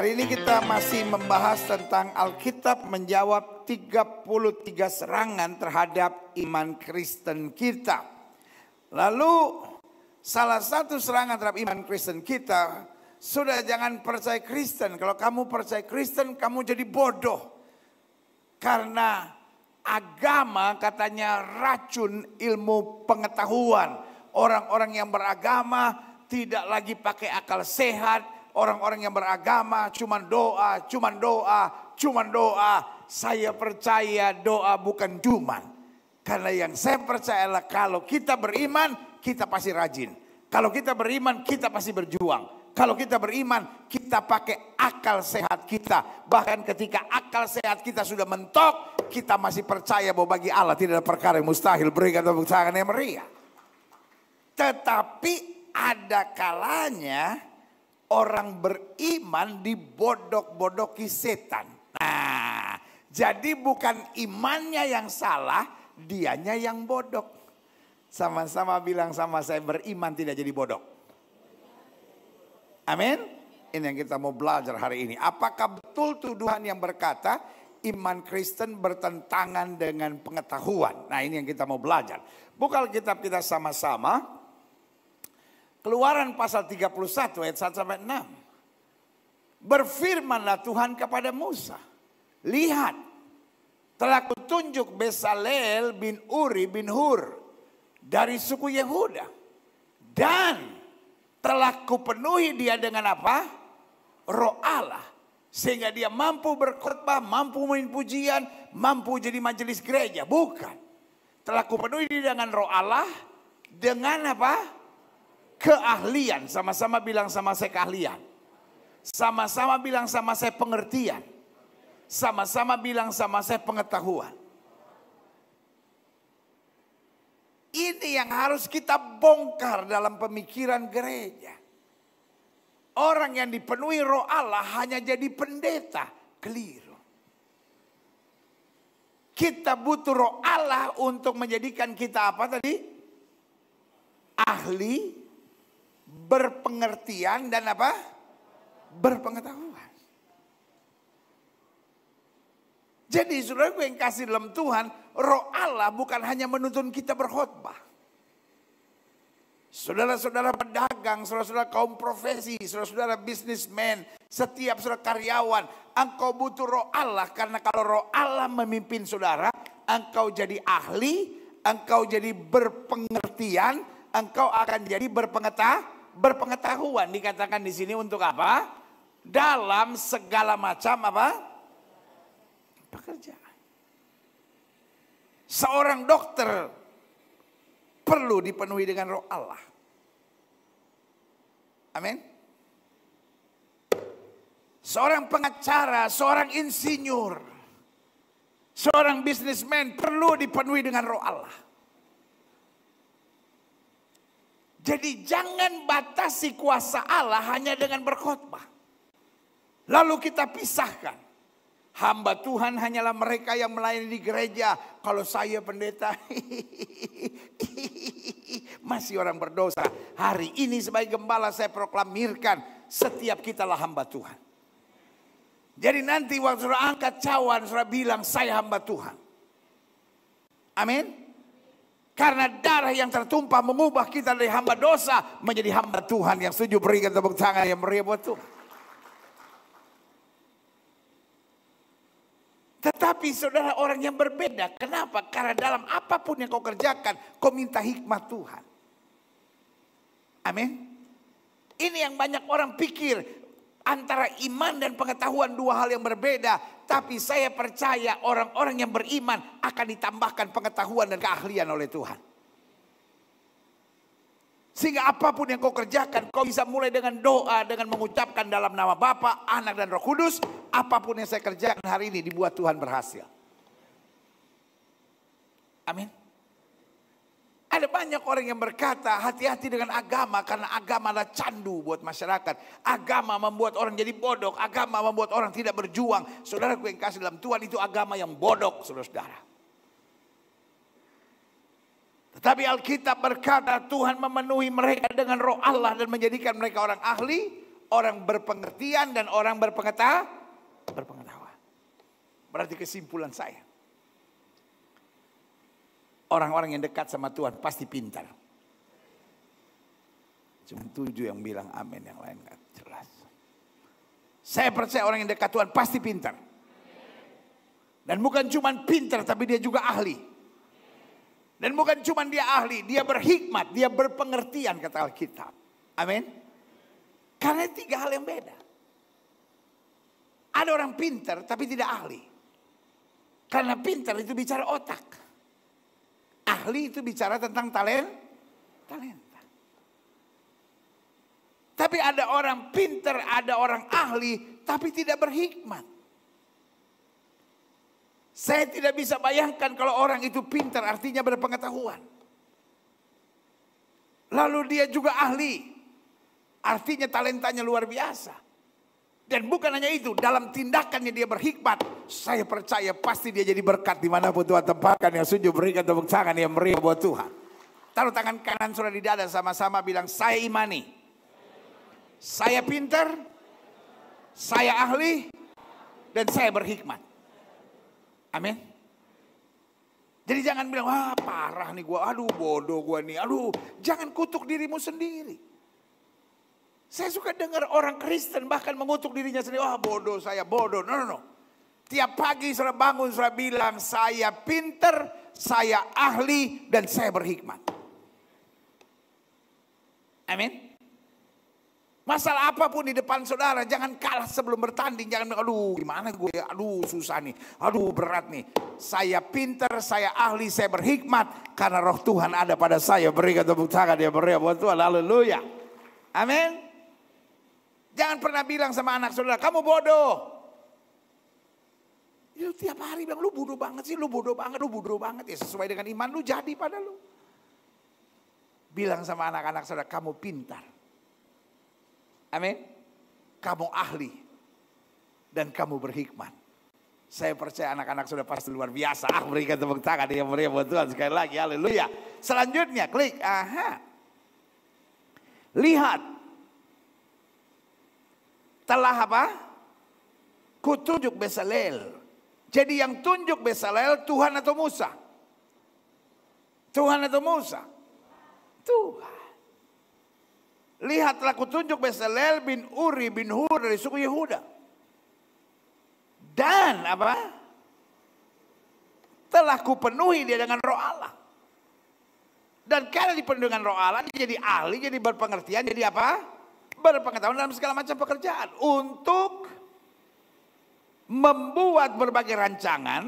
Hari ini kita masih membahas tentang Alkitab menjawab 33 serangan terhadap iman Kristen kita. Lalu salah satu serangan terhadap iman Kristen kita, sudah jangan percaya Kristen. Kalau kamu percaya Kristen, kamu jadi bodoh. Karena agama katanya racun ilmu pengetahuan. Orang-orang yang beragama tidak lagi pakai akal sehat, orang-orang yang beragama cuma doa, cuma doa, cuma doa. Saya percaya doa bukan cuma. Karena yang saya percaya adalah kalau kita beriman, kita pasti rajin. Kalau kita beriman, kita pasti berjuang. Kalau kita beriman, kita pakai akal sehat kita. Bahkan ketika akal sehat kita sudah mentok, kita masih percaya bahwa bagi Allah tidak ada perkara yang mustahil. Berikan tepuk tangan yang meriah. Tetapi ada kalanya orang beriman dibodok-bodoki setan. Nah, jadi bukan imannya yang salah, dianya yang bodoh. Sama-sama bilang sama saya beriman tidak jadi bodoh. Amin. Ini yang kita mau belajar hari ini. Apakah betul tuduhan yang berkata iman Kristen bertentangan dengan pengetahuan? Nah ini yang kita mau belajar. Buka Alkitab kita sama-sama. Keluaran pasal 31 ayat 1 sampai 6. Berfirmanlah Tuhan kepada Musa. Lihat, telah kutunjuk Besalel bin Uri bin Hur dari suku Yehuda. Dan telah kupenuhi dia dengan apa? Roh Allah. Sehingga dia mampu berkhotbah, mampu main pujian, mampu jadi majelis gereja. Bukan. Telah kupenuhi dia dengan roh Allah. Dengan apa? keahlian. Sama-sama bilang sama saya keahlian. Sama-sama bilang sama saya pengertian. Sama-sama bilang sama saya pengetahuan. Ini yang harus kita bongkar dalam pemikiran gereja. Orang yang dipenuhi roh Allah hanya jadi pendeta. Keliru. Kita butuh roh Allah untuk menjadikan kita apa tadi? Ahli berpengertian dan apa? Berpengetahuan. Jadi saudara gue yang kasih dalam Tuhan, roh Allah bukan hanya menuntun kita berkhotbah. Saudara-saudara pedagang, saudara-saudara kaum profesi, saudara-saudara bisnismen, setiap saudara karyawan, engkau butuh roh Allah karena kalau roh Allah memimpin saudara, engkau jadi ahli, engkau jadi berpengertian, engkau akan jadi berpengetahuan berpengetahuan dikatakan di sini untuk apa? Dalam segala macam apa? Pekerjaan. Seorang dokter perlu dipenuhi dengan roh Allah. Amin. Seorang pengacara, seorang insinyur, seorang bisnismen perlu dipenuhi dengan roh Allah. Jadi jangan batasi kuasa Allah hanya dengan berkhotbah. Lalu kita pisahkan. Hamba Tuhan hanyalah mereka yang melayani di gereja. Kalau saya pendeta, masih orang berdosa. Hari ini sebagai gembala saya proklamirkan, setiap kita kitalah hamba Tuhan. Jadi nanti waktu sudah angkat cawan, sudah bilang, saya hamba Tuhan. Amin. Karena darah yang tertumpah mengubah kita dari hamba dosa menjadi hamba Tuhan yang setuju berikan tepuk tangan yang meriah buat Tuhan. Tetapi saudara orang yang berbeda. Kenapa? Karena dalam apapun yang kau kerjakan, kau minta hikmat Tuhan. Amin. Ini yang banyak orang pikir antara iman dan pengetahuan dua hal yang berbeda. Tapi saya percaya orang-orang yang beriman akan ditambahkan pengetahuan dan keahlian oleh Tuhan. Sehingga apapun yang kau kerjakan, kau bisa mulai dengan doa, dengan mengucapkan dalam nama Bapa, Anak dan Roh Kudus. Apapun yang saya kerjakan hari ini dibuat Tuhan berhasil. Amin. Ada banyak orang yang berkata hati-hati dengan agama karena agama adalah candu buat masyarakat. Agama membuat orang jadi bodoh, agama membuat orang tidak berjuang. Saudaraku yang kasih dalam Tuhan itu agama yang bodoh, saudara-saudara. Tetapi Alkitab berkata Tuhan memenuhi mereka dengan roh Allah dan menjadikan mereka orang ahli, orang berpengertian dan orang berpengetah, Berpengetahuan. Berarti kesimpulan saya. Orang-orang yang dekat sama Tuhan pasti pintar. Cuma tujuh yang bilang amin, yang lain gak jelas. Saya percaya orang yang dekat Tuhan pasti pintar. Dan bukan cuma pintar tapi dia juga ahli. Dan bukan cuma dia ahli, dia berhikmat, dia berpengertian kata Alkitab. Amin. Karena tiga hal yang beda. Ada orang pintar tapi tidak ahli. Karena pintar itu bicara otak ahli itu bicara tentang talent, talenta. Tapi ada orang pinter, ada orang ahli, tapi tidak berhikmat. Saya tidak bisa bayangkan kalau orang itu pinter, artinya berpengetahuan. Lalu dia juga ahli. Artinya talentanya luar biasa. Dan bukan hanya itu, dalam tindakannya dia berhikmat. Saya percaya pasti dia jadi berkat dimanapun Tuhan tempatkan. Yang sujud berikan tepuk tangan yang meriah buat Tuhan. Taruh tangan kanan sudah di dada sama-sama bilang saya imani. Saya pinter, saya ahli, dan saya berhikmat. Amin. Jadi jangan bilang, wah parah nih gue, aduh bodoh gue nih, aduh. Jangan kutuk dirimu sendiri. Saya suka dengar orang Kristen bahkan mengutuk dirinya sendiri. oh, bodoh saya, bodoh. No, no, no. Tiap pagi saudara bangun, saudara bilang, saya pinter, saya ahli, dan saya berhikmat. Amin. Masalah apapun di depan saudara, jangan kalah sebelum bertanding. Jangan, aduh gimana gue, aduh susah nih, aduh berat nih. Saya pinter, saya ahli, saya berhikmat. Karena roh Tuhan ada pada saya. Berikan tepuk tangan ya, berikan buat Tuhan. Haleluya. Amin. Jangan pernah bilang sama anak saudara, kamu bodoh. Ya tiap hari bilang, lu bodoh banget sih, lu bodoh banget, lu bodoh banget. Ya sesuai dengan iman lu jadi pada lu. Bilang sama anak-anak saudara, kamu pintar. Amin. Kamu ahli. Dan kamu berhikmat. Saya percaya anak-anak sudah pasti luar biasa. Ah, berikan tepuk tangan yang meriah buat Tuhan sekali lagi. Haleluya. Selanjutnya klik. Aha. Lihat telah apa? Kutunjuk Besalel. Jadi yang tunjuk Besalel Tuhan atau Musa? Tuhan atau Musa? Tuhan. Lihatlah kutunjuk Besalel bin Uri bin Hur dari suku Yehuda. Dan apa? Telah kupenuhi dia dengan roh Allah. Dan karena dipenuhi dengan roh Allah, dia jadi ahli, jadi berpengertian, jadi apa? berpengetahuan dalam segala macam pekerjaan untuk membuat berbagai rancangan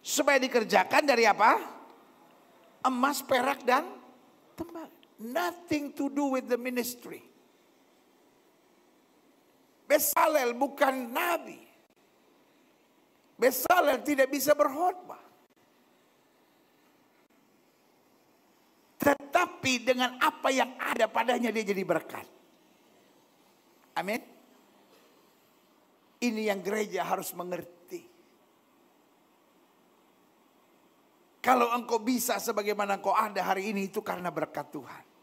supaya dikerjakan dari apa? Emas, perak dan tembaga. Nothing to do with the ministry. Besalel bukan nabi. Besalel tidak bisa berkhotbah. Tetapi dengan apa yang ada padanya dia jadi berkat. Amin. Ini yang gereja harus mengerti. Kalau engkau bisa sebagaimana engkau ada hari ini itu karena berkat Tuhan.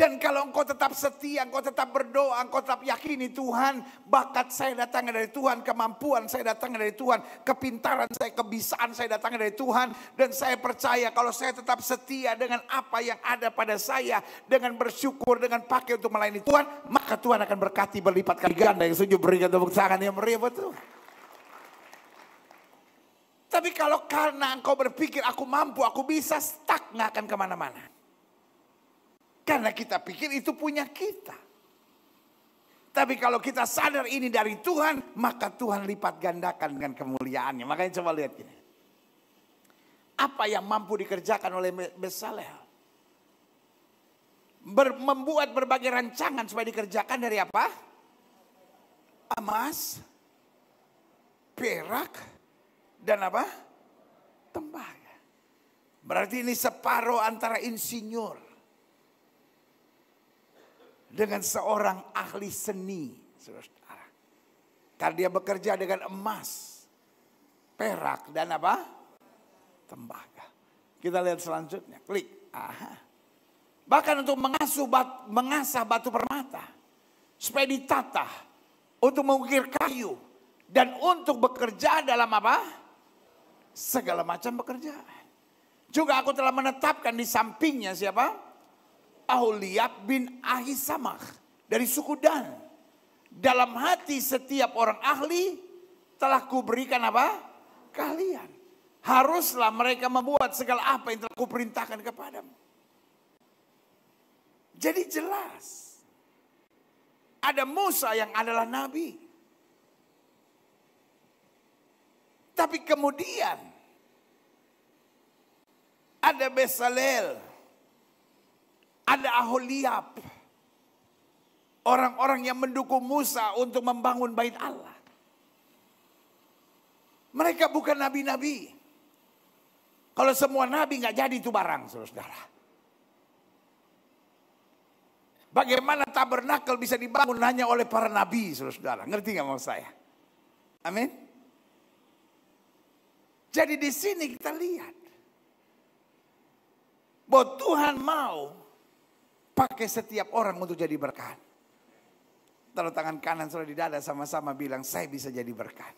Dan kalau engkau tetap setia, engkau tetap berdoa, engkau tetap yakini Tuhan, bakat saya datangnya dari Tuhan, kemampuan saya datangnya dari Tuhan, kepintaran saya, kebisaan saya datangnya dari Tuhan. Dan saya percaya kalau saya tetap setia dengan apa yang ada pada saya, dengan bersyukur, dengan pakai untuk melayani Tuhan, maka Tuhan akan berkati berlipat kali ganda. Yang setuju berikan tepuk tangan yang meriah buat Tuhan. Tapi kalau karena engkau berpikir aku mampu, aku bisa, stuck nggak akan kemana-mana. Karena kita pikir itu punya kita. Tapi kalau kita sadar ini dari Tuhan, maka Tuhan lipat gandakan dengan kemuliaannya. Makanya coba lihat ini. Apa yang mampu dikerjakan oleh Besaleh? Ber, membuat berbagai rancangan supaya dikerjakan dari apa? Emas, perak, dan apa? Tembaga. Berarti ini separuh antara insinyur dengan seorang ahli seni. Saudara. Karena dia bekerja dengan emas, perak dan apa? Tembaga. Kita lihat selanjutnya. Klik. Aha. Bahkan untuk mengasuh bat, mengasah batu permata. Supaya ditata. Untuk mengukir kayu. Dan untuk bekerja dalam apa? Segala macam bekerja. Juga aku telah menetapkan di sampingnya siapa? Auliab bin Ahisamah dari suku Dan. Dalam hati setiap orang ahli telah kuberikan apa? Kalian. Haruslah mereka membuat segala apa yang telah kuperintahkan kepadamu. Jadi jelas. Ada Musa yang adalah nabi. Tapi kemudian ada Besalel ada Aholiab. Orang-orang yang mendukung Musa untuk membangun bait Allah. Mereka bukan nabi-nabi. Kalau semua nabi nggak jadi itu barang, saudara. Bagaimana tabernakel bisa dibangun hanya oleh para nabi, saudara? Ngerti nggak mau saya? Amin. Jadi di sini kita lihat bahwa Tuhan mau Pakai setiap orang untuk jadi berkat. Taruh tangan kanan sudah di dada sama-sama bilang saya bisa jadi berkat.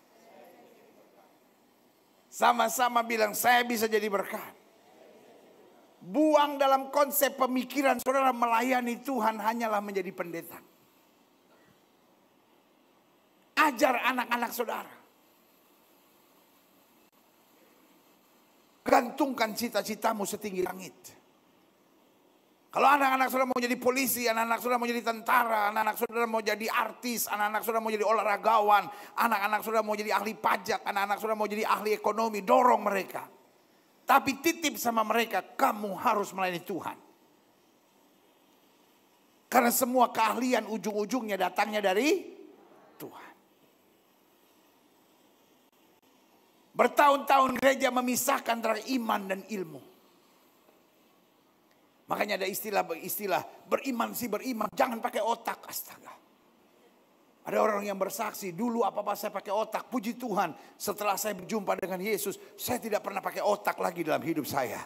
Sama-sama bilang saya bisa jadi berkat. Buang dalam konsep pemikiran saudara melayani Tuhan hanyalah menjadi pendeta. Ajar anak-anak saudara. Gantungkan cita-citamu setinggi langit. Kalau anak-anak saudara mau jadi polisi, anak-anak saudara mau jadi tentara, anak-anak saudara mau jadi artis, anak-anak saudara mau jadi olahragawan, anak-anak saudara mau jadi ahli pajak, anak-anak saudara mau jadi ahli ekonomi, dorong mereka. Tapi titip sama mereka, kamu harus melayani Tuhan. Karena semua keahlian ujung-ujungnya datangnya dari Tuhan. Bertahun-tahun gereja memisahkan antara iman dan ilmu. Makanya ada istilah-istilah beriman sih beriman, jangan pakai otak. Astaga. Ada orang yang bersaksi, dulu apa-apa saya pakai otak, puji Tuhan. Setelah saya berjumpa dengan Yesus, saya tidak pernah pakai otak lagi dalam hidup saya.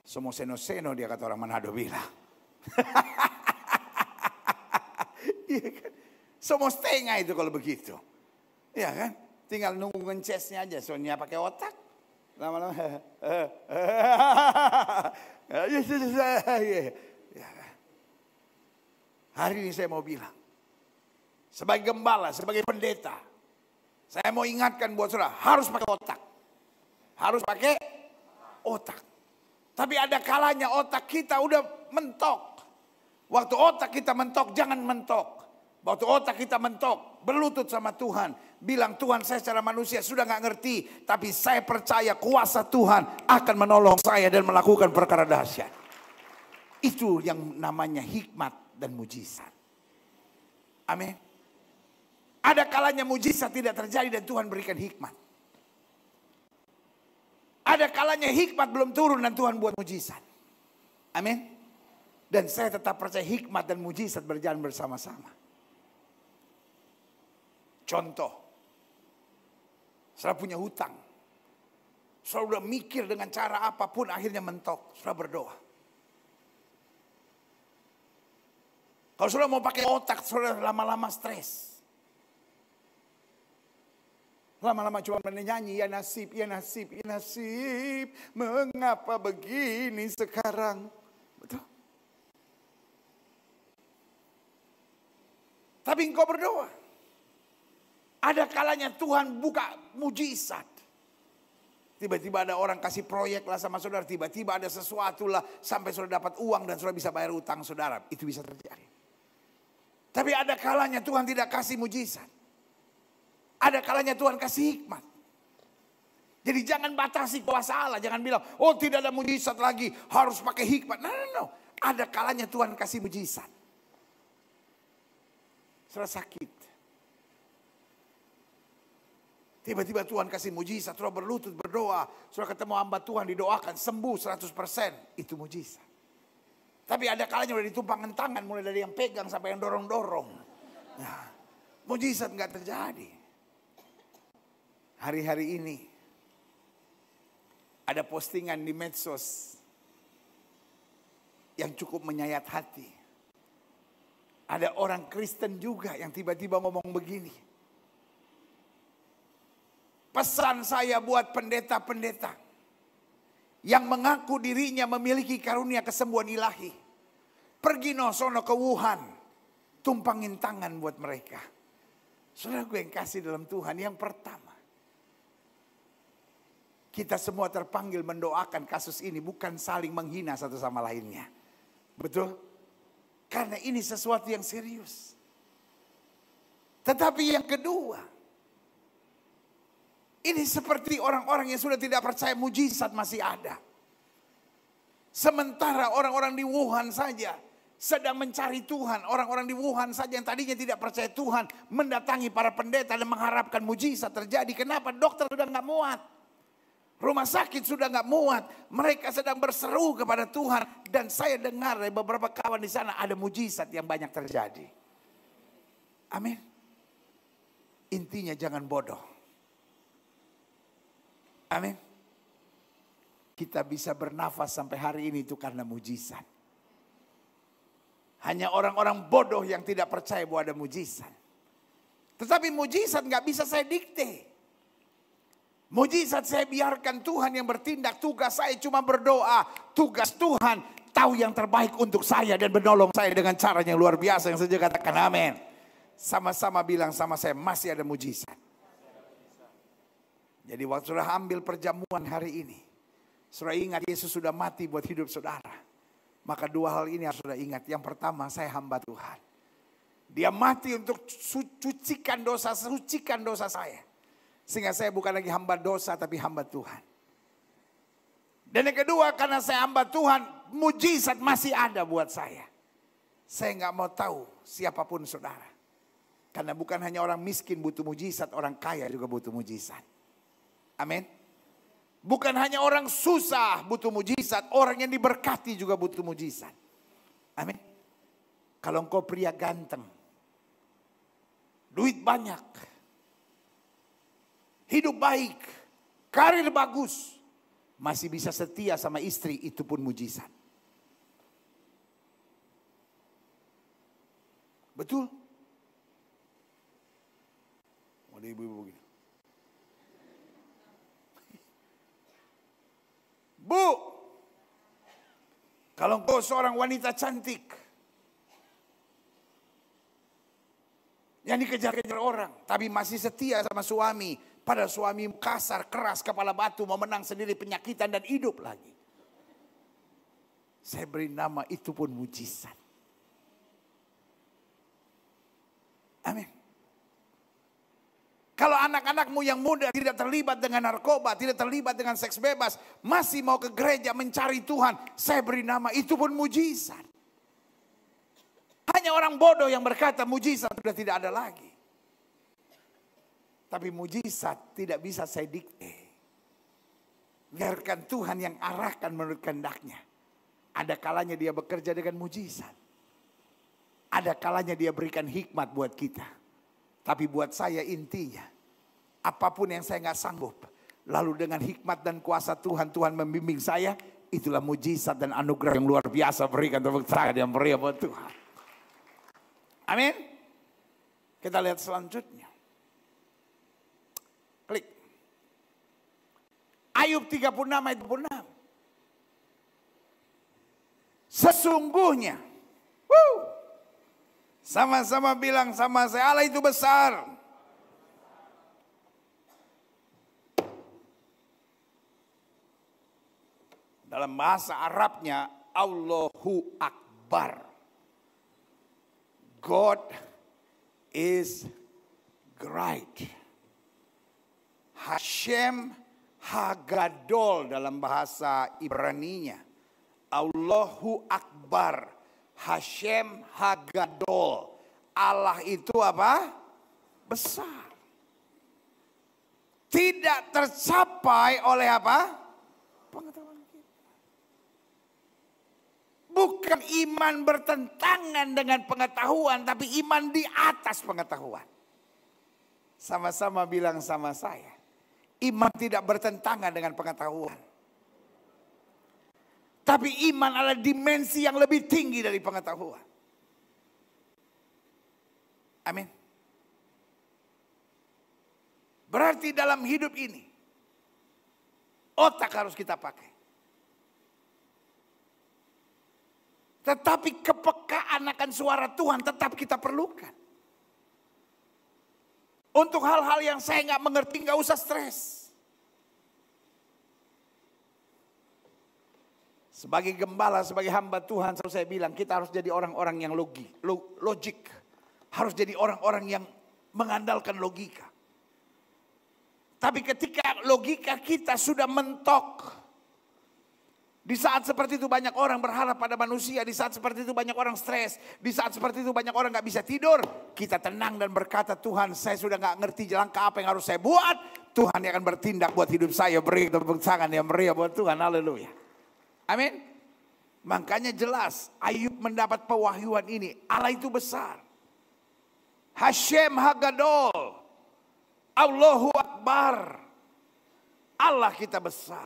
Semua seno-seno dia kata orang Manado bilang. iya kan? Semua setengah itu kalau begitu. Iya kan? Tinggal nunggu ngecesnya aja, soalnya pakai otak lama-lama hari ini saya mau bilang sebagai gembala, sebagai pendeta saya mau ingatkan buat saudara harus pakai otak harus pakai otak tapi ada kalanya otak kita udah mentok waktu otak kita mentok jangan mentok waktu otak kita mentok berlutut sama Tuhan bilang Tuhan saya secara manusia sudah nggak ngerti, tapi saya percaya kuasa Tuhan akan menolong saya dan melakukan perkara dahsyat. Itu yang namanya hikmat dan mujizat. Amin. Ada kalanya mujizat tidak terjadi dan Tuhan berikan hikmat. Ada kalanya hikmat belum turun dan Tuhan buat mujizat. Amin. Dan saya tetap percaya hikmat dan mujizat berjalan bersama-sama. Contoh, Saudara punya hutang. Saudara udah mikir dengan cara apapun akhirnya mentok. Saudara berdoa. Kalau sudah mau pakai otak, sudah lama-lama stres. Lama-lama cuma menyanyi, ya nasib, ya nasib, ya nasib. Mengapa begini sekarang? Betul? Tapi engkau berdoa. Ada kalanya Tuhan buka mujizat. Tiba-tiba ada orang kasih proyek lah sama saudara. Tiba-tiba ada sesuatu lah sampai saudara dapat uang dan saudara bisa bayar utang saudara. Itu bisa terjadi. Tapi ada kalanya Tuhan tidak kasih mujizat. Ada kalanya Tuhan kasih hikmat. Jadi jangan batasi kuasa Allah. Jangan bilang, oh tidak ada mujizat lagi. Harus pakai hikmat. No, no, no. Ada kalanya Tuhan kasih mujizat. Saudara sakit. Tiba-tiba Tuhan kasih mujizat, saudara berlutut, berdoa. Saudara ketemu hamba Tuhan, didoakan, sembuh 100%. Itu mujizat. Tapi ada kalanya udah ditumpangkan tangan, mulai dari yang pegang sampai yang dorong-dorong. Nah, mujizat nggak terjadi. Hari-hari ini, ada postingan di medsos yang cukup menyayat hati. Ada orang Kristen juga yang tiba-tiba ngomong begini. Pesan saya buat pendeta-pendeta yang mengaku dirinya memiliki karunia kesembuhan ilahi. Pergi no sono ke Wuhan, tumpangin tangan buat mereka. Saudara gue yang kasih dalam Tuhan yang pertama. Kita semua terpanggil mendoakan kasus ini bukan saling menghina satu sama lainnya. Betul? Karena ini sesuatu yang serius. Tetapi yang kedua, ini seperti orang-orang yang sudah tidak percaya mujizat masih ada. Sementara orang-orang di Wuhan saja sedang mencari Tuhan. Orang-orang di Wuhan saja yang tadinya tidak percaya Tuhan mendatangi para pendeta dan mengharapkan mujizat terjadi. Kenapa? Dokter sudah nggak muat. Rumah sakit sudah nggak muat. Mereka sedang berseru kepada Tuhan. Dan saya dengar dari beberapa kawan di sana ada mujizat yang banyak terjadi. Amin. Intinya jangan bodoh. Amin. Kita bisa bernafas sampai hari ini itu karena mujizat. Hanya orang-orang bodoh yang tidak percaya bahwa ada mujizat. Tetapi mujizat nggak bisa saya dikte. Mujizat saya biarkan Tuhan yang bertindak. Tugas saya cuma berdoa. Tugas Tuhan tahu yang terbaik untuk saya dan menolong saya dengan cara yang luar biasa yang saya katakan amin. Sama-sama bilang sama saya masih ada mujizat. Jadi waktu sudah ambil perjamuan hari ini, sudah ingat Yesus sudah mati buat hidup saudara. Maka dua hal ini harus sudah ingat. Yang pertama, saya hamba Tuhan. Dia mati untuk cucikan dosa, sucikan dosa saya. Sehingga saya bukan lagi hamba dosa, tapi hamba Tuhan. Dan yang kedua, karena saya hamba Tuhan, mujizat masih ada buat saya. Saya nggak mau tahu siapapun saudara. Karena bukan hanya orang miskin butuh mujizat, orang kaya juga butuh mujizat. Amin. Bukan hanya orang susah butuh mujizat, orang yang diberkati juga butuh mujizat. Amin. Kalau engkau pria ganteng, duit banyak, hidup baik, karir bagus, masih bisa setia sama istri, itu pun mujizat. Betul? Ada ibu-ibu begini. Bu, kalau engkau seorang wanita cantik yang dikejar-kejar orang, tapi masih setia sama suami, pada suami kasar, keras, kepala batu, mau menang sendiri penyakitan dan hidup lagi. Saya beri nama itu pun mujizat. Amin. Kalau anak-anakmu yang muda tidak terlibat dengan narkoba, tidak terlibat dengan seks bebas, masih mau ke gereja mencari Tuhan, saya beri nama itu pun mujizat. Hanya orang bodoh yang berkata mujizat sudah tidak ada lagi. Tapi mujizat tidak bisa saya dikte. Biarkan Tuhan yang arahkan menurut kehendaknya. Ada kalanya dia bekerja dengan mujizat. Ada kalanya dia berikan hikmat buat kita. Tapi buat saya intinya, apapun yang saya nggak sanggup, lalu dengan hikmat dan kuasa Tuhan, Tuhan membimbing saya, itulah mujizat dan anugerah yang luar biasa berikan tepuk tangan yang meriah buat Tuhan. Amin. Kita lihat selanjutnya. Klik. Ayub 36 ayat 26. Sesungguhnya. Woo, sama-sama bilang sama saya, Allah itu besar. Dalam bahasa Arabnya, Allahu Akbar. God is great. Hashem Hagadol dalam bahasa Ibrani-nya, Allahu Akbar. Hashem Hagadol. Allah itu apa? Besar. Tidak tercapai oleh apa? Pengetahuan kita. Bukan iman bertentangan dengan pengetahuan, tapi iman di atas pengetahuan. Sama-sama bilang sama saya, iman tidak bertentangan dengan pengetahuan tapi iman adalah dimensi yang lebih tinggi dari pengetahuan. Amin. Berarti dalam hidup ini otak harus kita pakai. Tetapi kepekaan akan suara Tuhan tetap kita perlukan. Untuk hal-hal yang saya nggak mengerti nggak usah stres. Sebagai gembala, sebagai hamba Tuhan, selalu saya bilang kita harus jadi orang-orang yang logi, logik. Harus jadi orang-orang yang mengandalkan logika. Tapi ketika logika kita sudah mentok, di saat seperti itu banyak orang berharap pada manusia. Di saat seperti itu banyak orang stres. Di saat seperti itu banyak orang gak bisa tidur. Kita tenang dan berkata Tuhan saya sudah gak ngerti jalan ke apa yang harus saya buat. Tuhan yang akan bertindak buat hidup saya. Beri tepuk tangan yang meriah buat Tuhan. Haleluya. Amin. Makanya jelas Ayub mendapat pewahyuan ini. Allah itu besar. Hashem Hagadol. Allahu Akbar. Allah kita besar.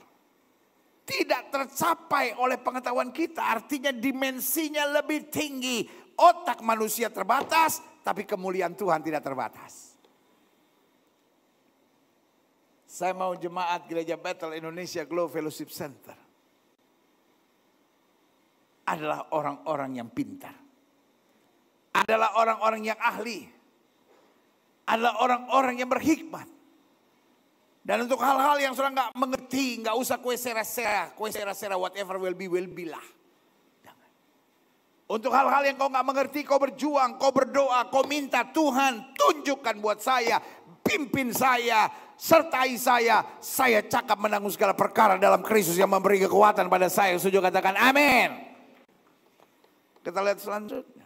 Tidak tercapai oleh pengetahuan kita. Artinya dimensinya lebih tinggi. Otak manusia terbatas. Tapi kemuliaan Tuhan tidak terbatas. Saya mau jemaat gereja Battle Indonesia Glow Fellowship Center adalah orang-orang yang pintar. Adalah orang-orang yang ahli. Adalah orang-orang yang berhikmat. Dan untuk hal-hal yang sudah nggak mengerti, nggak usah kue sera-sera, kue sera-sera whatever will be will be lah. Untuk hal-hal yang kau nggak mengerti, kau berjuang, kau berdoa, kau minta Tuhan tunjukkan buat saya, pimpin saya, sertai saya, saya cakap menanggung segala perkara dalam Kristus yang memberi kekuatan pada saya. sujud katakan amin. Kita lihat selanjutnya.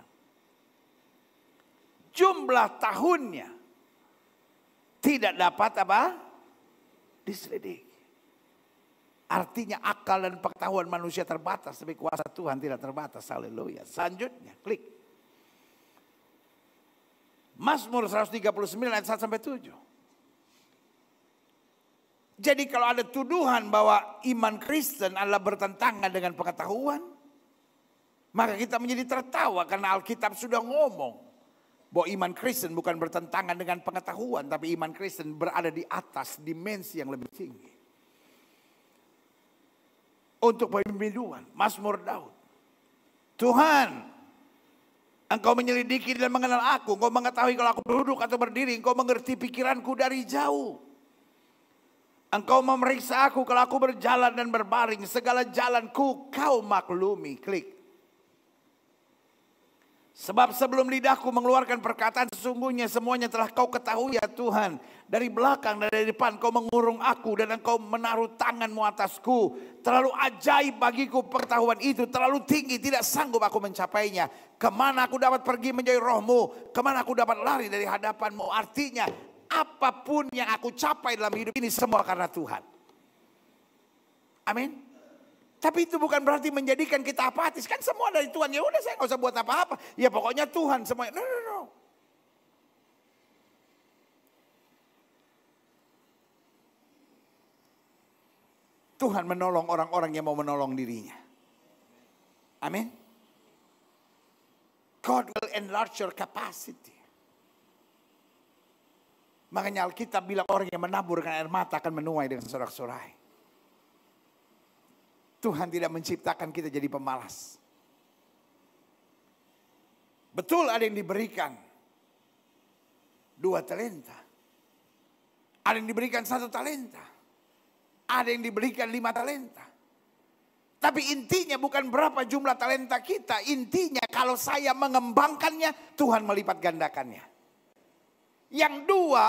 Jumlah tahunnya tidak dapat apa? Diselidiki. Artinya akal dan pengetahuan manusia terbatas, tapi kuasa Tuhan tidak terbatas. Haleluya. Selanjutnya, klik. Mazmur 139 ayat 1 sampai 7. Jadi kalau ada tuduhan bahwa iman Kristen adalah bertentangan dengan pengetahuan, maka kita menjadi tertawa karena Alkitab sudah ngomong. Bahwa iman Kristen bukan bertentangan dengan pengetahuan. Tapi iman Kristen berada di atas dimensi yang lebih tinggi. Untuk pembimbingan, Mazmur Daud. Tuhan, Engkau menyelidiki dan mengenal aku. Engkau mengetahui kalau aku duduk atau berdiri. Engkau mengerti pikiranku dari jauh. Engkau memeriksa aku kalau aku berjalan dan berbaring. Segala jalanku kau maklumi. Klik. Sebab sebelum lidahku mengeluarkan perkataan sesungguhnya semuanya telah kau ketahui ya Tuhan. Dari belakang dan dari depan kau mengurung aku dan engkau menaruh tanganmu atasku. Terlalu ajaib bagiku pengetahuan itu, terlalu tinggi tidak sanggup aku mencapainya. Kemana aku dapat pergi menjadi rohmu, kemana aku dapat lari dari hadapanmu. Artinya apapun yang aku capai dalam hidup ini semua karena Tuhan. Amin. Tapi itu bukan berarti menjadikan kita apatis. Kan semua dari Tuhan. Ya udah saya gak usah buat apa-apa. Ya pokoknya Tuhan semuanya. No, no, no. Tuhan menolong orang-orang yang mau menolong dirinya. Amin. God will enlarge your capacity. Makanya Alkitab bilang orang yang menaburkan air mata akan menuai dengan sorak-sorai. Tuhan tidak menciptakan kita jadi pemalas. Betul ada yang diberikan dua talenta. Ada yang diberikan satu talenta. Ada yang diberikan lima talenta. Tapi intinya bukan berapa jumlah talenta kita. Intinya kalau saya mengembangkannya Tuhan melipat gandakannya. Yang dua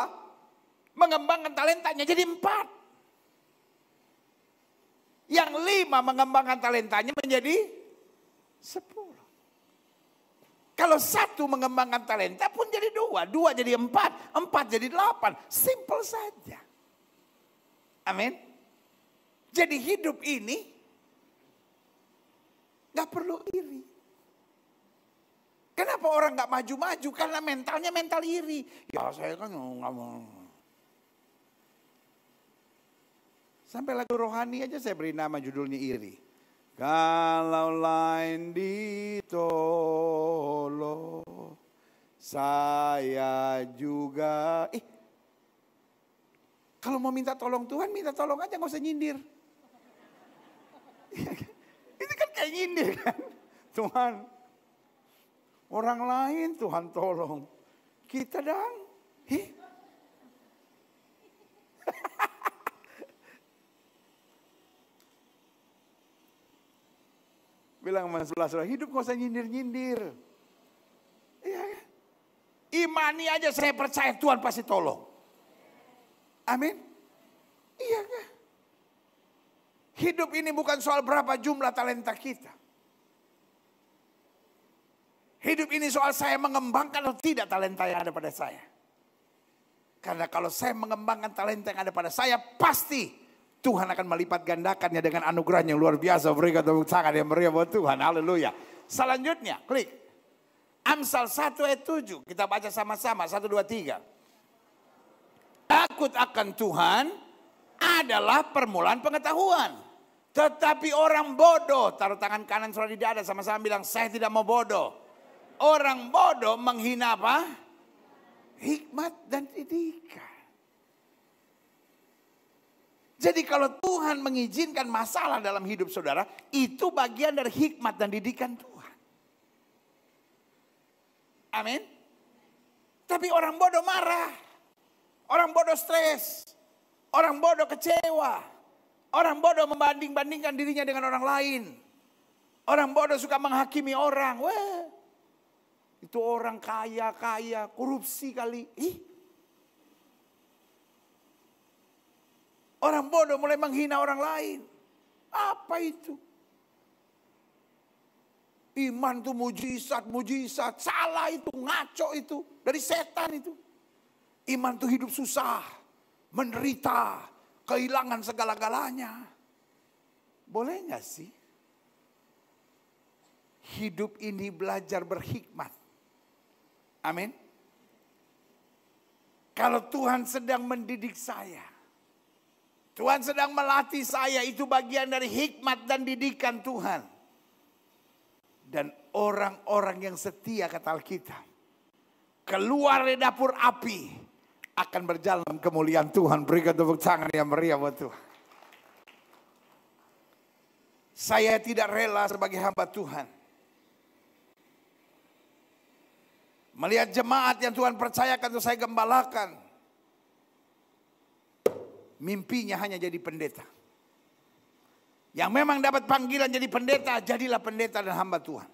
mengembangkan talentanya jadi empat. Yang lima mengembangkan talentanya menjadi sepuluh. Kalau satu mengembangkan talenta pun jadi dua, dua jadi empat, empat jadi delapan. Simple saja. Amin. Jadi hidup ini gak perlu iri. Kenapa orang gak maju-maju? Karena mentalnya mental iri. Ya saya kan nggak mau. Sampai lagu rohani aja saya beri nama judulnya iri. Kalau lain ditolong, saya juga. Eh, kalau mau minta tolong Tuhan, minta tolong aja gak usah nyindir. Iya kan? Ini kan kayak nyindir kan. Tuhan, orang lain Tuhan tolong. Kita dang, eh, bilang sama sebelah saudara, hidup gak usah nyindir-nyindir. Iya kan? Imani aja saya percaya Tuhan pasti tolong. Amin. Iya kan? Hidup ini bukan soal berapa jumlah talenta kita. Hidup ini soal saya mengembangkan atau tidak talenta yang ada pada saya. Karena kalau saya mengembangkan talenta yang ada pada saya, pasti Tuhan akan melipat gandakannya dengan anugerah yang luar biasa. Berikan tepuk tangan yang meriah buat Tuhan. Haleluya. Selanjutnya, klik. Amsal 1 ayat 7. Kita baca sama-sama. 1, 2, 3 takut akan Tuhan adalah permulaan pengetahuan. Tetapi orang bodoh, taruh tangan kanan surat di dada sama-sama bilang, saya tidak mau bodoh. Orang bodoh menghina apa? Hikmat dan didikan. Jadi kalau Tuhan mengizinkan masalah dalam hidup saudara, itu bagian dari hikmat dan didikan Tuhan. Amin. Tapi orang bodoh marah. Orang bodoh stres. Orang bodoh kecewa. Orang bodoh membanding-bandingkan dirinya dengan orang lain. Orang bodoh suka menghakimi orang. Wah, itu orang kaya-kaya, korupsi kali. Ih, Orang bodoh mulai menghina orang lain. Apa itu? Iman itu mujizat, mujizat. Salah itu, ngaco itu. Dari setan itu. Iman itu hidup susah. Menderita. Kehilangan segala-galanya. Boleh nggak sih? Hidup ini belajar berhikmat. Amin. Kalau Tuhan sedang mendidik saya Tuhan sedang melatih saya itu bagian dari hikmat dan didikan Tuhan. Dan orang-orang yang setia kata kita Keluar dari dapur api akan berjalan kemuliaan Tuhan. Berikan tepuk tangan yang meriah buat Tuhan. Saya tidak rela sebagai hamba Tuhan. Melihat jemaat yang Tuhan percayakan untuk saya gembalakan mimpinya hanya jadi pendeta. Yang memang dapat panggilan jadi pendeta, jadilah pendeta dan hamba Tuhan.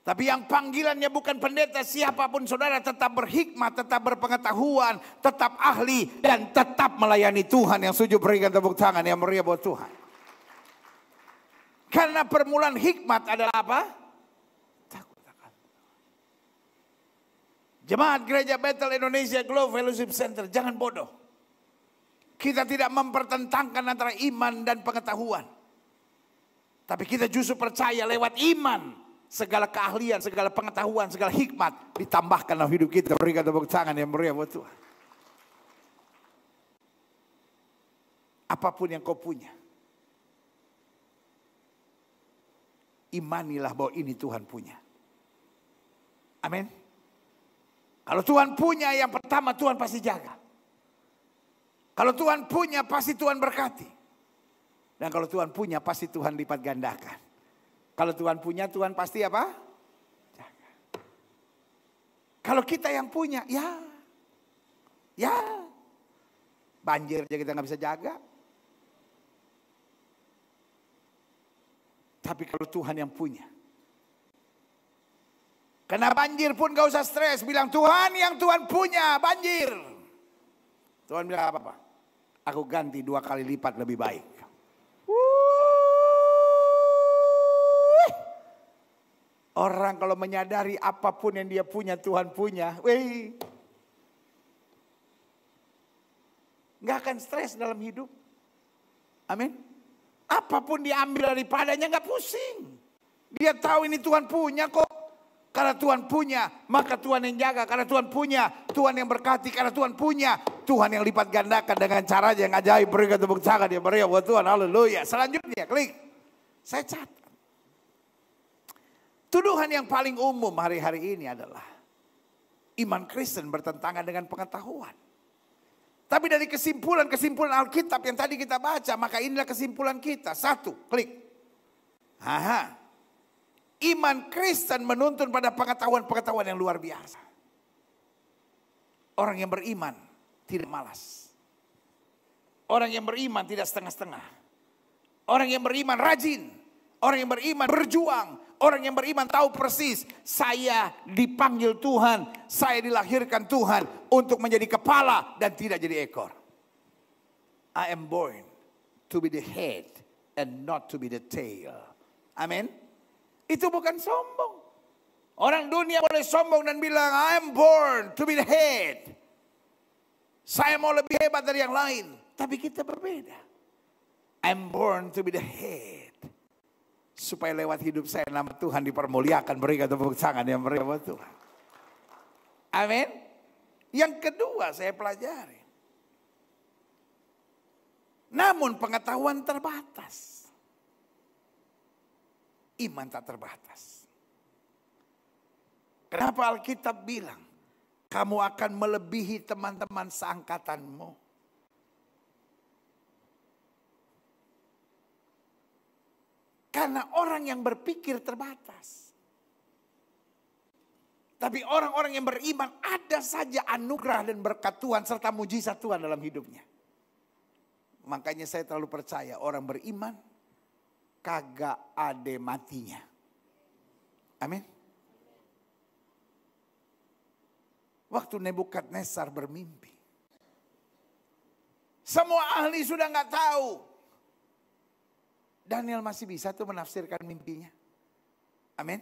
Tapi yang panggilannya bukan pendeta, siapapun saudara tetap berhikmat, tetap berpengetahuan, tetap ahli, dan tetap melayani Tuhan. Yang setuju berikan tepuk tangan yang meriah buat Tuhan. Karena permulaan hikmat adalah apa? Jemaat Gereja Battle Indonesia Glow Fellowship Center, jangan bodoh. Kita tidak mempertentangkan antara iman dan pengetahuan. Tapi kita justru percaya lewat iman segala keahlian, segala pengetahuan, segala hikmat ditambahkan dalam hidup kita. Berikan tepuk tangan yang meriah buat Tuhan. Apapun yang kau punya. Imanilah bahwa ini Tuhan punya. Amin. Kalau Tuhan punya yang pertama Tuhan pasti jaga. Kalau Tuhan punya pasti Tuhan berkati. Dan kalau Tuhan punya pasti Tuhan lipat gandakan. Kalau Tuhan punya Tuhan pasti apa? Jaga. Kalau kita yang punya ya. Ya. Banjir aja kita nggak bisa jaga. Tapi kalau Tuhan yang punya. Kena banjir pun gak usah stres. Bilang Tuhan yang Tuhan punya banjir. Tuhan bilang apa pak? Aku ganti dua kali lipat lebih baik. Wuh. Orang kalau menyadari apapun yang dia punya Tuhan punya. Wih. Gak akan stres dalam hidup. Amin. Apapun diambil daripadanya gak pusing. Dia tahu ini Tuhan punya kok. Karena Tuhan punya, maka Tuhan yang jaga. Karena Tuhan punya, Tuhan yang berkati. Karena Tuhan punya, Tuhan yang lipat gandakan dengan cara yang ajaib. Berikan tepuk tangan dia beri buat Tuhan. Haleluya. Selanjutnya klik. Saya catat. Tuduhan yang paling umum hari-hari ini adalah iman Kristen bertentangan dengan pengetahuan. Tapi dari kesimpulan-kesimpulan Alkitab yang tadi kita baca, maka inilah kesimpulan kita. Satu, klik. Haha. Iman Kristen menuntun pada pengetahuan-pengetahuan yang luar biasa. Orang yang beriman tidak malas. Orang yang beriman tidak setengah-setengah. Orang yang beriman rajin. Orang yang beriman berjuang. Orang yang beriman tahu persis, saya dipanggil Tuhan, saya dilahirkan Tuhan untuk menjadi kepala dan tidak jadi ekor. I am born to be the head and not to be the tail. Amin. Itu bukan sombong. Orang dunia boleh sombong dan bilang, I am born to be the head. Saya mau lebih hebat dari yang lain. Tapi kita berbeda. I'm born to be the head. Supaya lewat hidup saya nama Tuhan dipermuliakan. Berikan tepuk tangan yang buat Tuhan. Amin. Yang kedua saya pelajari. Namun pengetahuan terbatas iman tak terbatas. Kenapa Alkitab bilang kamu akan melebihi teman-teman seangkatanmu? Karena orang yang berpikir terbatas. Tapi orang-orang yang beriman ada saja anugerah dan berkat Tuhan serta mujizat Tuhan dalam hidupnya. Makanya saya terlalu percaya orang beriman kagak ada matinya. Amin. Waktu Nebukadnezar bermimpi. Semua ahli sudah nggak tahu. Daniel masih bisa tuh menafsirkan mimpinya. Amin.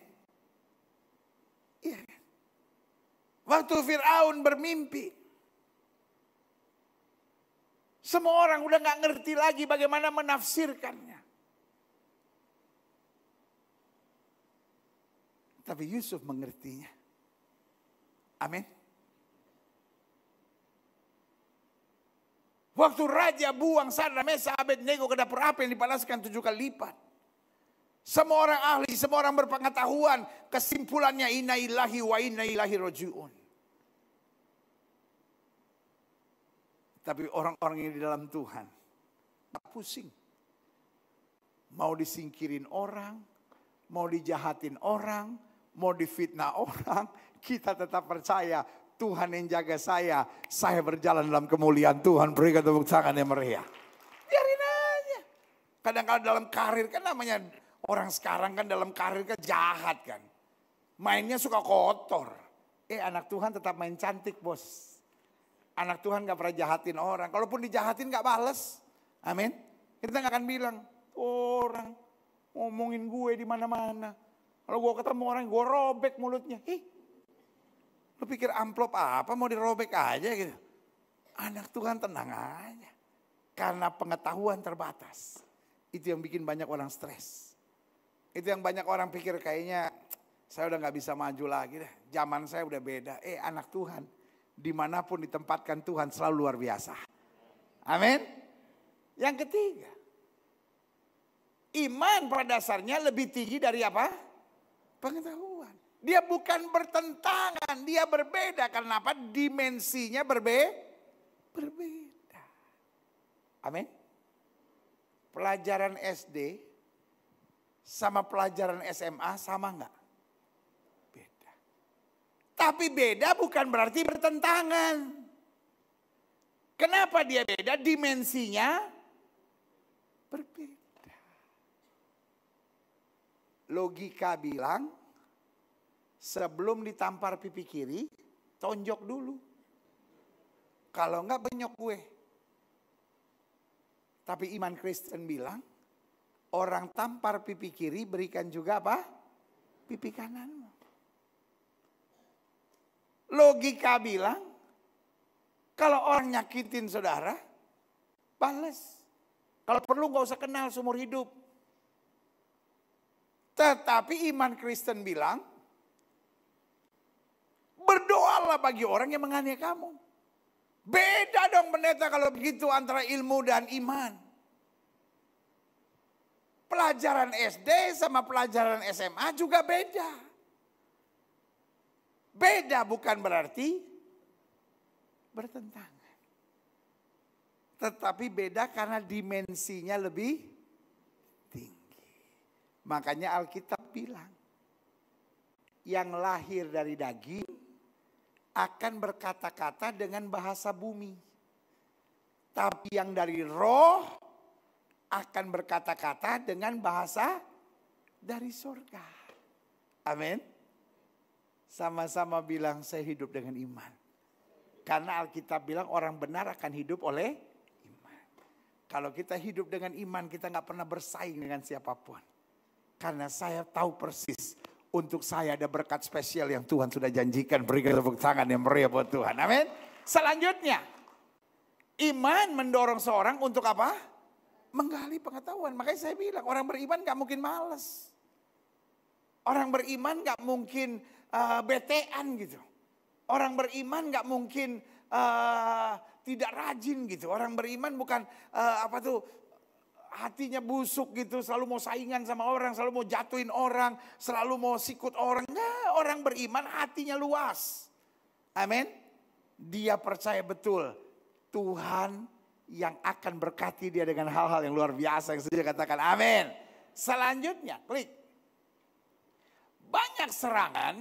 Iya. Kan? Waktu Fir'aun bermimpi. Semua orang udah gak ngerti lagi bagaimana menafsirkannya. Tapi Yusuf mengertinya. Amin. Waktu raja buang sana Mesa, nego ke dapur api yang dipanaskan tujuh kali lipat. Semua orang ahli, semua orang berpengetahuan. Kesimpulannya inna ilahi wa inna ilahi roji'un. Tapi orang-orang yang di dalam Tuhan. tak Pusing. Mau disingkirin orang. Mau dijahatin orang mau difitnah orang, kita tetap percaya Tuhan yang jaga saya. Saya berjalan dalam kemuliaan Tuhan. Berikan tepuk tangan yang meriah. Biarin aja. Kadang-kadang dalam karir kan namanya orang sekarang kan dalam karir kan jahat kan. Mainnya suka kotor. Eh anak Tuhan tetap main cantik bos. Anak Tuhan gak pernah jahatin orang. Kalaupun dijahatin gak bales. Amin. Kita gak akan bilang, oh, orang ngomongin gue di mana-mana. Kalau gue ketemu orang, gue robek mulutnya. Ih, lu pikir amplop apa mau dirobek aja gitu. Anak Tuhan tenang aja. Karena pengetahuan terbatas. Itu yang bikin banyak orang stres. Itu yang banyak orang pikir kayaknya saya udah gak bisa maju lagi deh. Zaman saya udah beda. Eh anak Tuhan dimanapun ditempatkan Tuhan selalu luar biasa. Amin. Yang ketiga, iman pada dasarnya lebih tinggi dari apa? pengetahuan. Dia bukan bertentangan, dia berbeda. Karena apa? Dimensinya berbe berbeda. Amin. Pelajaran SD sama pelajaran SMA sama enggak? Beda. Tapi beda bukan berarti bertentangan. Kenapa dia beda? Dimensinya berbeda logika bilang sebelum ditampar pipi kiri, tonjok dulu. Kalau enggak benyok gue. Tapi iman Kristen bilang, orang tampar pipi kiri berikan juga apa? Pipi kanan. Logika bilang, kalau orang nyakitin saudara, balas. Kalau perlu nggak usah kenal seumur hidup. Tetapi iman Kristen bilang, berdoalah bagi orang yang menganiaya kamu. Beda dong pendeta kalau begitu antara ilmu dan iman. Pelajaran SD sama pelajaran SMA juga beda. Beda bukan berarti bertentangan. Tetapi beda karena dimensinya lebih Makanya Alkitab bilang, yang lahir dari daging akan berkata-kata dengan bahasa bumi. Tapi yang dari roh akan berkata-kata dengan bahasa dari surga. Amin. Sama-sama bilang saya hidup dengan iman. Karena Alkitab bilang orang benar akan hidup oleh iman. Kalau kita hidup dengan iman kita nggak pernah bersaing dengan siapapun. Karena saya tahu persis untuk saya ada berkat spesial yang Tuhan sudah janjikan. Berikan tepuk tangan yang meriah buat Tuhan. Amin. Selanjutnya, iman mendorong seorang untuk apa? Menggali pengetahuan. Makanya saya bilang orang beriman gak mungkin males. Orang beriman gak mungkin uh, betean gitu. Orang beriman gak mungkin uh, tidak rajin gitu. Orang beriman bukan uh, apa tuh hatinya busuk gitu, selalu mau saingan sama orang, selalu mau jatuhin orang, selalu mau sikut orang. Nah, orang beriman hatinya luas. Amin. Dia percaya betul Tuhan yang akan berkati dia dengan hal-hal yang luar biasa yang sudah katakan. Amin. Selanjutnya, klik. Banyak serangan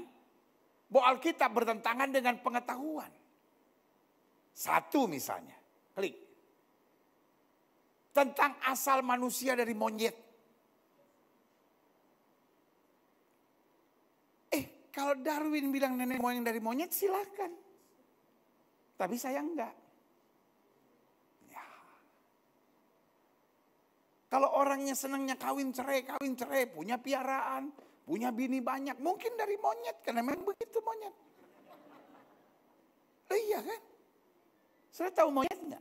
bahwa Alkitab bertentangan dengan pengetahuan. Satu misalnya, klik tentang asal manusia dari monyet. Eh, kalau Darwin bilang nenek moyang dari monyet silakan. Tapi saya enggak. Ya. Kalau orangnya senangnya kawin cerai, kawin cerai, punya piaraan, punya bini banyak, mungkin dari monyet karena memang begitu monyet. Iya kan? Saya tahu monyetnya.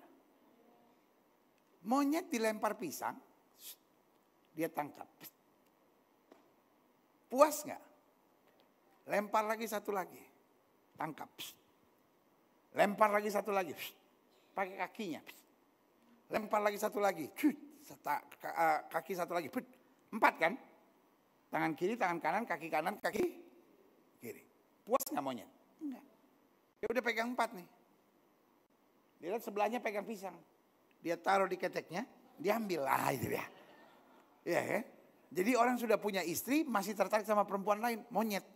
Monyet dilempar pisang, dia tangkap. Puas nggak? Lempar lagi satu lagi, tangkap. Lempar lagi satu lagi, pakai kakinya. Lempar lagi satu lagi, eh, kaki satu lagi. Empat kan? Tangan kiri, tangan kanan, kaki kanan, kaki kiri. Puas nggak monyet? Enggak. Dia ya udah pegang empat nih. Dia lihat sebelahnya pegang pisang dia taruh di keteknya, diambil lah itu dia. Iya kan? Jadi orang sudah punya istri masih tertarik sama perempuan lain, monyet.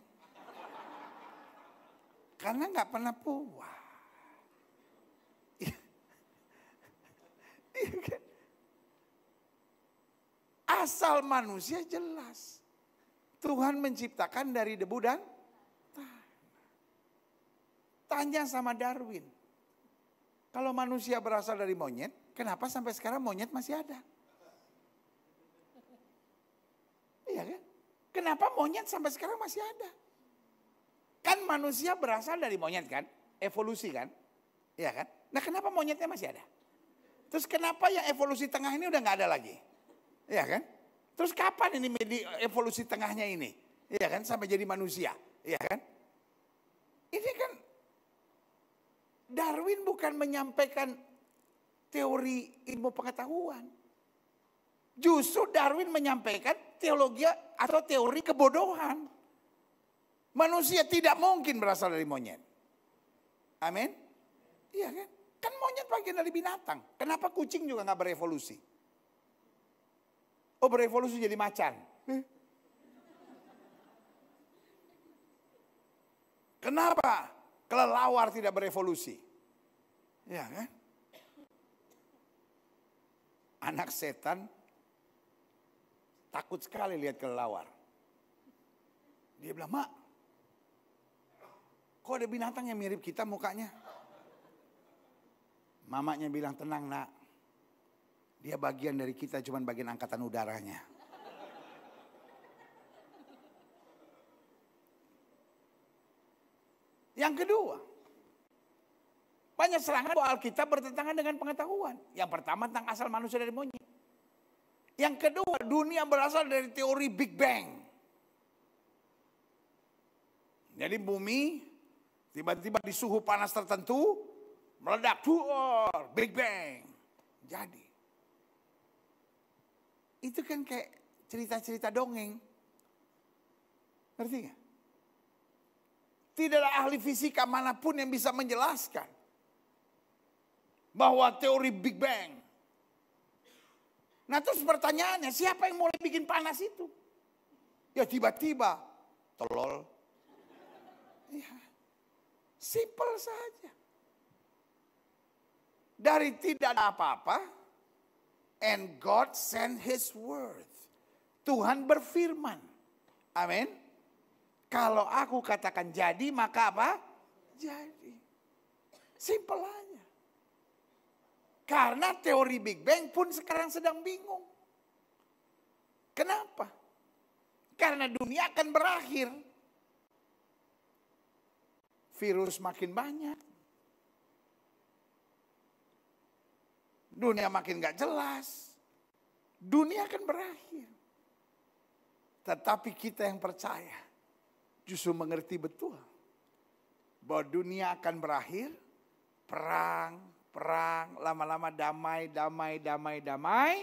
Karena nggak pernah puas. Iya, iya kan? Asal manusia jelas. Tuhan menciptakan dari debu dan tanah. Tanya sama Darwin. Kalau manusia berasal dari monyet, Kenapa sampai sekarang monyet masih ada? Iya kan? Kenapa monyet sampai sekarang masih ada? Kan manusia berasal dari monyet kan? Evolusi kan? Iya kan? Nah kenapa monyetnya masih ada? Terus kenapa yang evolusi tengah ini udah nggak ada lagi? Iya kan? Terus kapan ini evolusi tengahnya ini? Iya kan? Sampai jadi manusia. Iya kan? Ini kan Darwin bukan menyampaikan teori ilmu pengetahuan. Justru Darwin menyampaikan teologi atau teori kebodohan. Manusia tidak mungkin berasal dari monyet. Amin? Iya kan? Kan monyet bagian dari binatang. Kenapa kucing juga nggak berevolusi? Oh berevolusi jadi macan. Kenapa kelelawar tidak berevolusi? Ya kan? anak setan takut sekali lihat kelelawar. Dia bilang, Mak, kok ada binatang yang mirip kita mukanya? Mamanya bilang, tenang nak, dia bagian dari kita cuman bagian angkatan udaranya. Yang kedua, banyak serangan bahwa Alkitab bertentangan dengan pengetahuan. Yang pertama tentang asal manusia dari monyet. Yang kedua, dunia berasal dari teori Big Bang. Jadi bumi tiba-tiba di suhu panas tertentu meledak, duor, Big Bang. Jadi itu kan kayak cerita-cerita dongeng. Ngerti gak? Tidak ada ahli fisika manapun yang bisa menjelaskan bahwa teori Big Bang. Nah terus pertanyaannya siapa yang mulai bikin panas itu? Ya tiba-tiba telol. Ya, simple saja. Dari tidak ada apa-apa, and God sent His word. Tuhan berfirman. Amin. Kalau aku katakan jadi, maka apa? Jadi. Simple aja. Karena teori Big Bang pun sekarang sedang bingung. Kenapa? Karena dunia akan berakhir. Virus makin banyak. Dunia makin gak jelas. Dunia akan berakhir. Tetapi kita yang percaya justru mengerti betul bahwa dunia akan berakhir, perang, perang, lama-lama damai, damai, damai, damai.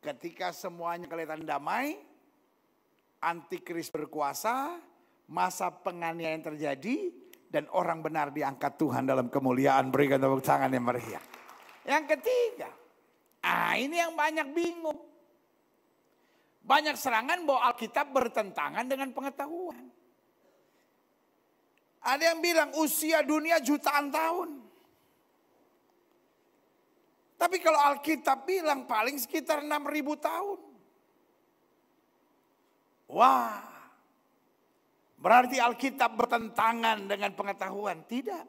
Ketika semuanya kelihatan damai, antikris berkuasa, masa penganiayaan terjadi, dan orang benar diangkat Tuhan dalam kemuliaan. Berikan tepuk tangan yang meriah. Yang ketiga, ah ini yang banyak bingung. Banyak serangan bahwa Alkitab bertentangan dengan pengetahuan. Ada yang bilang usia dunia jutaan tahun. Tapi kalau Alkitab bilang paling sekitar 6000 tahun. Wah. Berarti Alkitab bertentangan dengan pengetahuan? Tidak.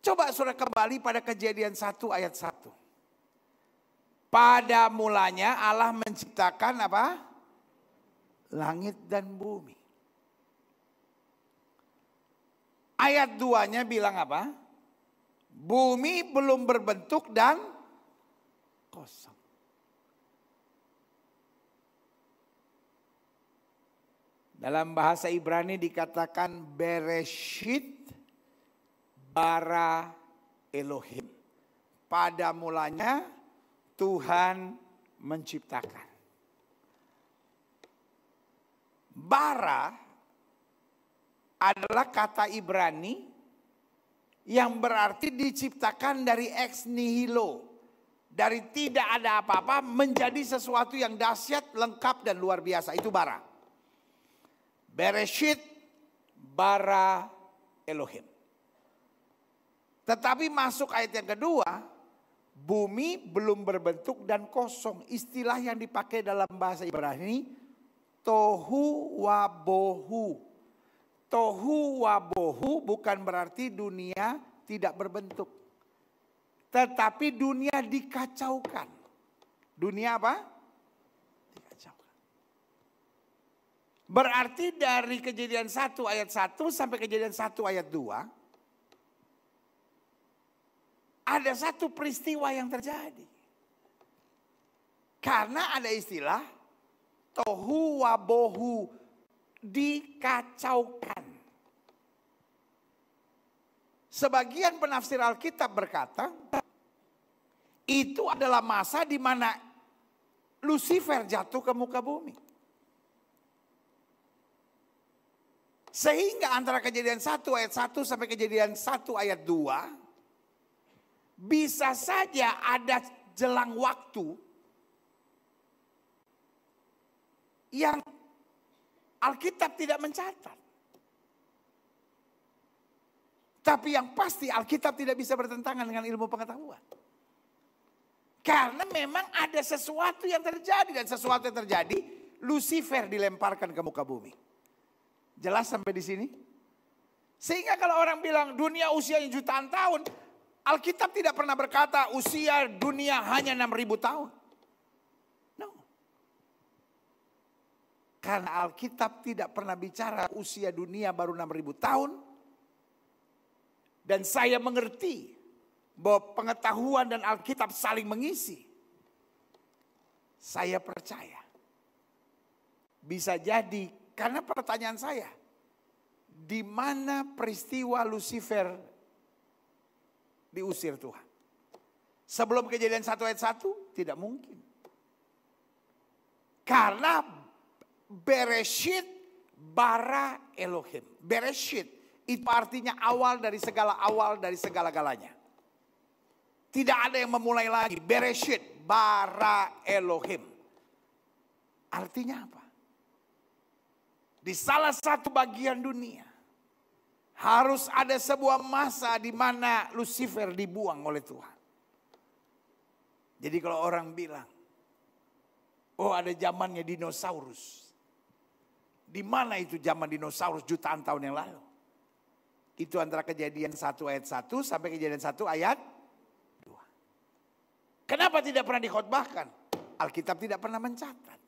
Coba Saudara kembali pada Kejadian 1 ayat 1. Pada mulanya Allah menciptakan apa? Langit dan bumi. Ayat 2-nya bilang apa? Bumi belum berbentuk dan kosong. Dalam bahasa Ibrani dikatakan Bereshit bara Elohim. Pada mulanya Tuhan menciptakan. Bara adalah kata Ibrani yang berarti diciptakan dari ex nihilo. Dari tidak ada apa-apa menjadi sesuatu yang dahsyat, lengkap dan luar biasa. Itu bara. Bereshit bara Elohim. Tetapi masuk ayat yang kedua, bumi belum berbentuk dan kosong. Istilah yang dipakai dalam bahasa Ibrani, tohu wabohu. Tohu wabohu bukan berarti dunia tidak berbentuk. Tetapi dunia dikacaukan. Dunia apa? Dikacaukan. Berarti dari kejadian 1 ayat 1 sampai kejadian 1 ayat 2. Ada satu peristiwa yang terjadi. Karena ada istilah tohu wabohu dikacaukan. Sebagian penafsir Alkitab berkata, itu adalah masa di mana Lucifer jatuh ke muka bumi. Sehingga antara kejadian 1 ayat 1 sampai kejadian 1 ayat 2 bisa saja ada jelang waktu yang Alkitab tidak mencatat. Tapi yang pasti Alkitab tidak bisa bertentangan dengan ilmu pengetahuan. Karena memang ada sesuatu yang terjadi dan sesuatu yang terjadi Lucifer dilemparkan ke muka bumi. Jelas sampai di sini? Sehingga kalau orang bilang dunia usia jutaan tahun, Alkitab tidak pernah berkata usia dunia hanya 6000 tahun. Karena Alkitab tidak pernah bicara usia dunia baru 6000 tahun. Dan saya mengerti bahwa pengetahuan dan Alkitab saling mengisi. Saya percaya. Bisa jadi karena pertanyaan saya, di mana peristiwa Lucifer diusir Tuhan? Sebelum kejadian satu ayat satu tidak mungkin. Karena Bereshit bara Elohim. Bereshit itu artinya awal dari segala awal dari segala galanya. Tidak ada yang memulai lagi. Bereshit bara Elohim. Artinya apa? Di salah satu bagian dunia harus ada sebuah masa di mana Lucifer dibuang oleh Tuhan. Jadi kalau orang bilang, oh ada zamannya dinosaurus, di mana itu zaman dinosaurus jutaan tahun yang lalu? Itu antara kejadian 1 ayat 1 sampai kejadian 1 ayat 2. Kenapa tidak pernah dikhotbahkan? Alkitab tidak pernah mencatat.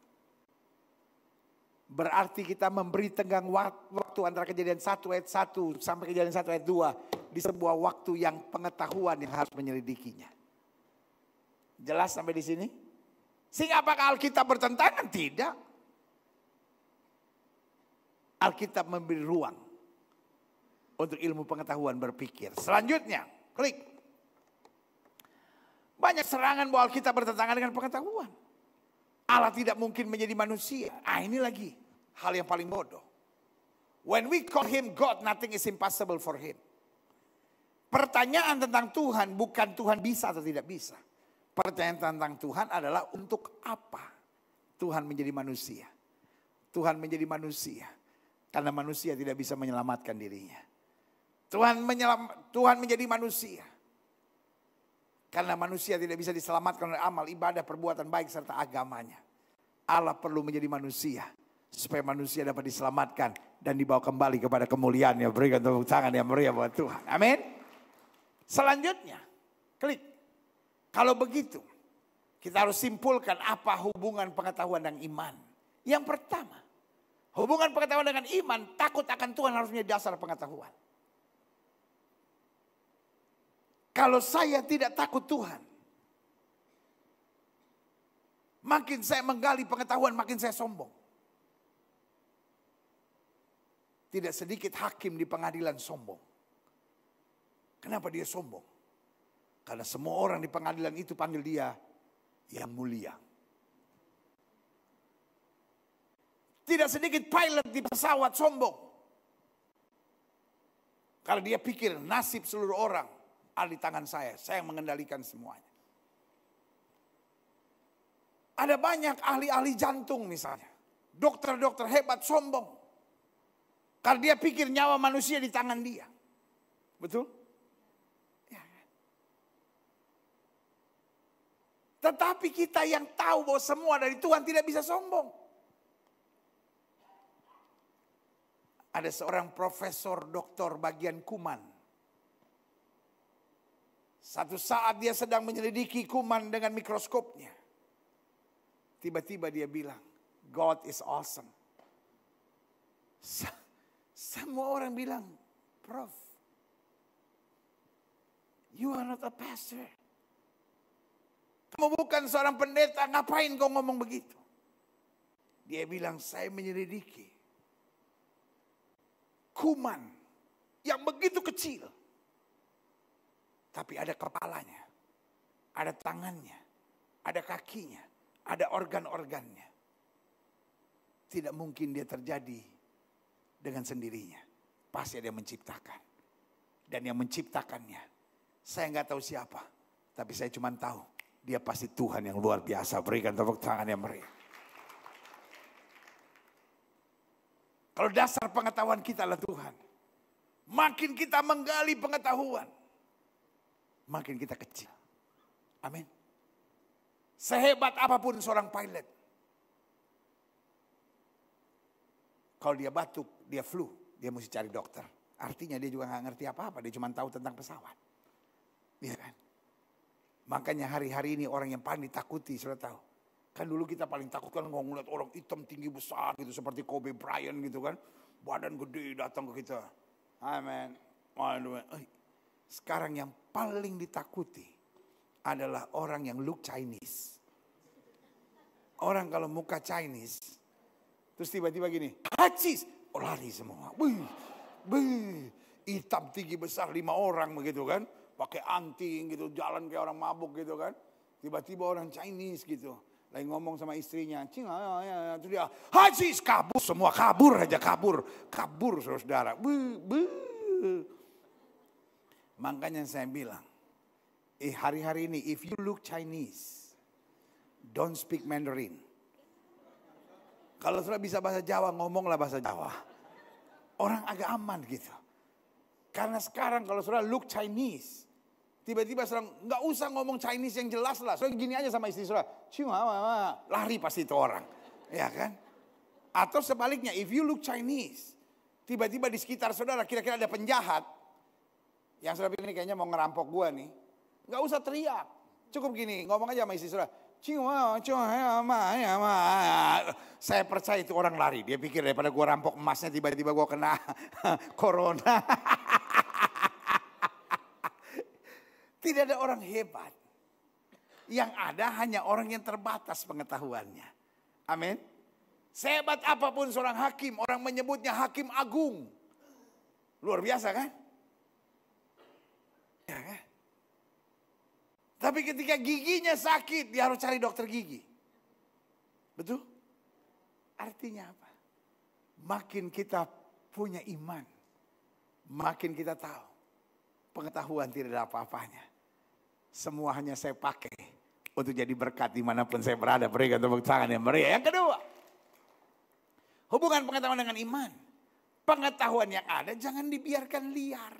Berarti kita memberi tenggang waktu antara kejadian 1 ayat 1 sampai kejadian 1 ayat 2 di sebuah waktu yang pengetahuan yang harus menyelidikinya. Jelas sampai di sini? Sehingga apakah Alkitab bertentangan? Tidak. Alkitab memberi ruang untuk ilmu pengetahuan berpikir. Selanjutnya, klik. Banyak serangan bahwa Alkitab bertentangan dengan pengetahuan. Allah tidak mungkin menjadi manusia. Ah ini lagi hal yang paling bodoh. When we call him God, nothing is impossible for him. Pertanyaan tentang Tuhan bukan Tuhan bisa atau tidak bisa. Pertanyaan tentang Tuhan adalah untuk apa Tuhan menjadi manusia? Tuhan menjadi manusia karena manusia tidak bisa menyelamatkan dirinya. Tuhan, menyelam, Tuhan menjadi manusia. Karena manusia tidak bisa diselamatkan oleh amal, ibadah, perbuatan baik, serta agamanya. Allah perlu menjadi manusia. Supaya manusia dapat diselamatkan dan dibawa kembali kepada kemuliaannya. Berikan tepuk tangan yang meriah buat Tuhan. Amin. Selanjutnya, klik. Kalau begitu, kita harus simpulkan apa hubungan pengetahuan dan iman. Yang pertama, Hubungan pengetahuan dengan iman, takut akan Tuhan harusnya dasar pengetahuan. Kalau saya tidak takut Tuhan, makin saya menggali pengetahuan, makin saya sombong. Tidak sedikit hakim di pengadilan sombong. Kenapa dia sombong? Karena semua orang di pengadilan itu panggil dia yang mulia. Tidak sedikit pilot di pesawat sombong. Kalau dia pikir nasib seluruh orang ada di tangan saya, saya yang mengendalikan semuanya. Ada banyak ahli-ahli jantung misalnya. Dokter-dokter hebat sombong. Karena dia pikir nyawa manusia di tangan dia. Betul? Ya. Tetapi kita yang tahu bahwa semua dari Tuhan tidak bisa sombong. Ada seorang profesor doktor bagian kuman. Satu saat dia sedang menyelidiki kuman dengan mikroskopnya. Tiba-tiba dia bilang, God is awesome. Semua orang bilang, Prof, you are not a pastor. Kamu bukan seorang pendeta, ngapain kau ngomong begitu? Dia bilang, saya menyelidiki kuman yang begitu kecil. Tapi ada kepalanya, ada tangannya, ada kakinya, ada organ-organnya. Tidak mungkin dia terjadi dengan sendirinya. Pasti ada yang menciptakan. Dan yang menciptakannya, saya nggak tahu siapa. Tapi saya cuma tahu, dia pasti Tuhan yang luar biasa. Berikan tepuk tangan yang meriah. Kalau dasar pengetahuan kita adalah Tuhan. Makin kita menggali pengetahuan. Makin kita kecil. Amin. Sehebat apapun seorang pilot. Kalau dia batuk, dia flu, dia mesti cari dokter. Artinya dia juga gak ngerti apa-apa, dia cuma tahu tentang pesawat. Iya kan? Makanya hari-hari ini orang yang paling ditakuti, sudah tahu. Kan dulu kita paling takut kan kalau ngeliat orang hitam tinggi besar gitu seperti Kobe Bryant gitu kan. Badan gede datang ke kita. Amin. Sekarang yang paling ditakuti adalah orang yang look Chinese. Orang kalau muka Chinese. Terus tiba-tiba gini. Hacis. Oh, lari semua. Wih, wih. Hitam tinggi besar lima orang begitu kan. Pakai anting gitu. Jalan kayak orang mabuk gitu kan. Tiba-tiba orang Chinese gitu lagi ngomong sama istrinya, cing, ya, ayo, ya. Terus dia, haji, kabur semua, kabur aja, kabur. Kabur, saudara. bu, be. Makanya saya bilang, eh, hari-hari ini, if you look Chinese, don't speak Mandarin. Kalau sudah bisa bahasa Jawa, ngomonglah bahasa Jawa. Orang agak aman gitu. Karena sekarang kalau sudah look Chinese, Tiba-tiba saudara nggak usah ngomong Chinese yang jelas lah. Saudara gini aja sama istri saudara. Cuma ah, ah, ah. lari pasti itu orang. Ya kan? Atau sebaliknya, if you look Chinese, tiba-tiba di sekitar saudara kira-kira ada penjahat. Yang saudara pikir ini kayaknya mau ngerampok gua nih. Nggak usah teriak. Cukup gini, ngomong aja sama istri saudara. Saya percaya itu orang lari. Dia pikir daripada gue rampok emasnya tiba-tiba gue kena corona. Tidak ada orang hebat. Yang ada hanya orang yang terbatas pengetahuannya. Amin. Sehebat apapun seorang hakim, orang menyebutnya hakim agung. Luar biasa kan? Ya kan? Tapi ketika giginya sakit, dia harus cari dokter gigi. Betul? Artinya apa? Makin kita punya iman, makin kita tahu pengetahuan tidak ada apa-apanya. Semua hanya saya pakai untuk jadi berkat dimanapun saya berada. Beri tepuk tangan yang meriah. Yang kedua, hubungan pengetahuan dengan iman. Pengetahuan yang ada jangan dibiarkan liar.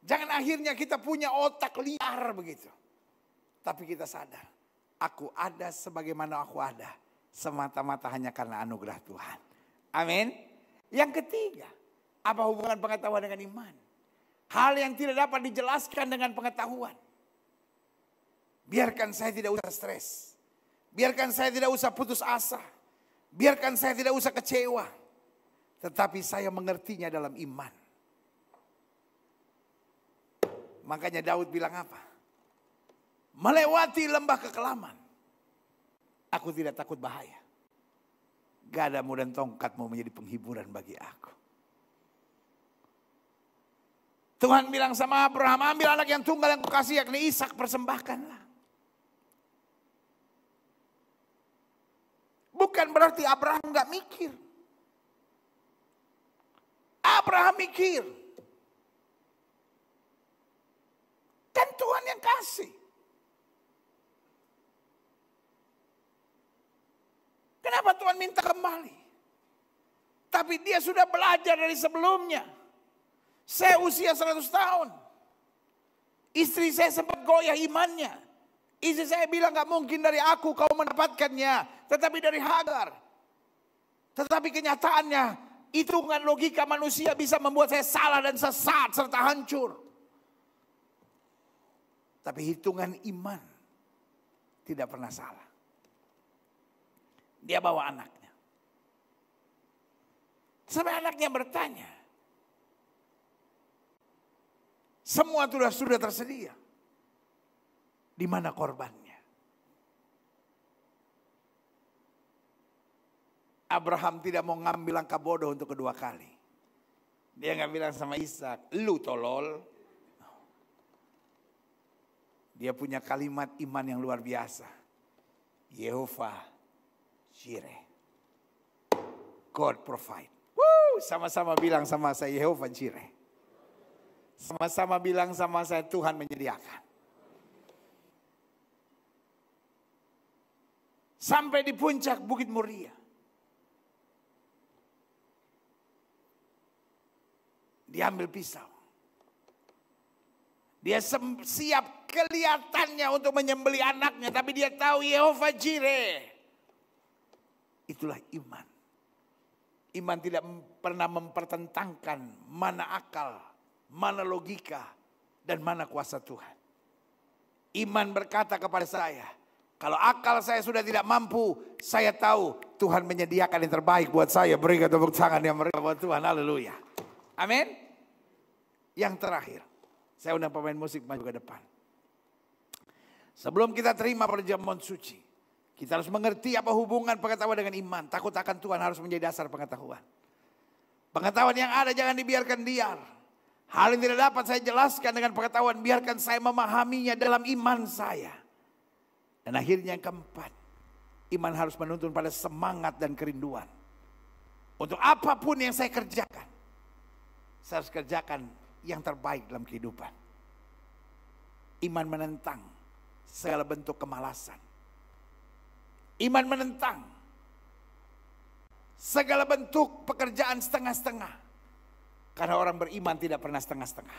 Jangan akhirnya kita punya otak liar begitu. Tapi kita sadar, aku ada sebagaimana aku ada. Semata-mata hanya karena anugerah Tuhan. Amin. Yang ketiga, apa hubungan pengetahuan dengan iman? Hal yang tidak dapat dijelaskan dengan pengetahuan. Biarkan saya tidak usah stres. Biarkan saya tidak usah putus asa. Biarkan saya tidak usah kecewa. Tetapi saya mengertinya dalam iman. Makanya Daud bilang apa? Melewati lembah kekelaman. Aku tidak takut bahaya. Gadamu dan tongkatmu menjadi penghiburan bagi aku. Tuhan bilang sama Abraham, ambil anak yang tunggal yang kukasih yakni Ishak, persembahkanlah. Bukan berarti Abraham nggak mikir. Abraham mikir. Kan Tuhan yang kasih. Kenapa Tuhan minta kembali? Tapi dia sudah belajar dari sebelumnya. Saya usia 100 tahun. Istri saya sempat goyah imannya. Istri saya bilang gak mungkin dari aku kau mendapatkannya. Tetapi dari Hagar. Tetapi kenyataannya hitungan logika manusia bisa membuat saya salah dan sesat serta hancur. Tapi hitungan iman tidak pernah salah. Dia bawa anaknya. Sampai anaknya bertanya, Semua sudah sudah tersedia. Di mana korbannya? Abraham tidak mau ngambil langkah bodoh untuk kedua kali. Dia nggak bilang sama Ishak, lu tolol. Dia punya kalimat iman yang luar biasa. Yehova Jireh. God provide. sama-sama bilang sama saya Yehova Jireh. Sama-sama bilang sama saya Tuhan menyediakan. Sampai di puncak Bukit Muria Diambil pisau. Dia siap kelihatannya untuk menyembeli anaknya. Tapi dia tahu Yehova Jireh. Itulah iman. Iman tidak pernah mempertentangkan mana akal, mana logika dan mana kuasa Tuhan. Iman berkata kepada saya, kalau akal saya sudah tidak mampu, saya tahu Tuhan menyediakan yang terbaik buat saya. Berikan tepuk tangan yang mereka buat Tuhan. Haleluya. Amin. Yang terakhir, saya undang pemain musik maju ke depan. Sebelum kita terima perjamuan suci, kita harus mengerti apa hubungan pengetahuan dengan iman. Takut akan Tuhan harus menjadi dasar pengetahuan. Pengetahuan yang ada jangan dibiarkan liar. Hal yang tidak dapat saya jelaskan dengan pengetahuan. Biarkan saya memahaminya dalam iman saya. Dan akhirnya yang keempat. Iman harus menuntun pada semangat dan kerinduan. Untuk apapun yang saya kerjakan. Saya harus kerjakan yang terbaik dalam kehidupan. Iman menentang segala bentuk kemalasan. Iman menentang segala bentuk pekerjaan setengah-setengah karena orang beriman tidak pernah setengah-setengah.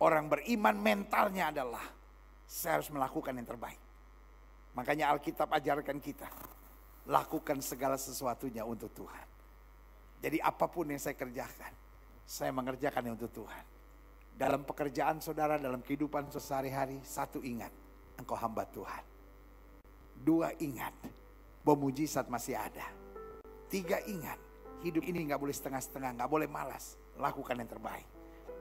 Orang beriman mentalnya adalah saya harus melakukan yang terbaik. Makanya Alkitab ajarkan kita lakukan segala sesuatunya untuk Tuhan. Jadi apapun yang saya kerjakan, saya mengerjakannya untuk Tuhan. Dalam pekerjaan saudara, dalam kehidupan sehari-hari, satu ingat, engkau hamba Tuhan. Dua ingat, bom mujizat masih ada. Tiga ingat, Hidup ini nggak boleh setengah-setengah, nggak boleh malas. Lakukan yang terbaik.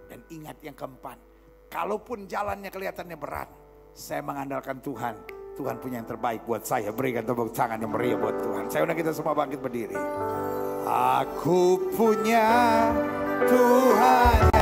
Dan ingat yang keempat, kalaupun jalannya kelihatannya berat, saya mengandalkan Tuhan. Tuhan punya yang terbaik buat saya. Berikan tepuk tangan yang meriah buat Tuhan. Saya undang kita semua bangkit berdiri. Aku punya Tuhan.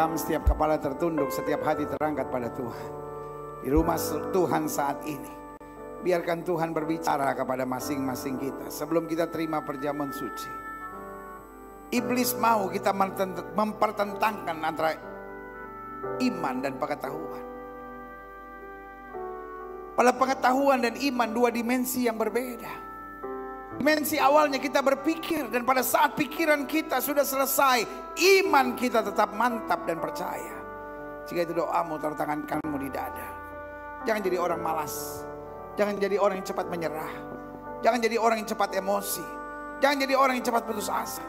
padam, setiap kepala tertunduk, setiap hati terangkat pada Tuhan. Di rumah Tuhan saat ini. Biarkan Tuhan berbicara kepada masing-masing kita sebelum kita terima perjamuan suci. Iblis mau kita mempertentangkan antara iman dan pengetahuan. Pada pengetahuan dan iman dua dimensi yang berbeda dimensi awalnya kita berpikir dan pada saat pikiran kita sudah selesai, iman kita tetap mantap dan percaya. Jika itu doamu, taruh tangan kamu di dada. Jangan jadi orang malas. Jangan jadi orang yang cepat menyerah. Jangan jadi orang yang cepat emosi. Jangan jadi orang yang cepat putus asa.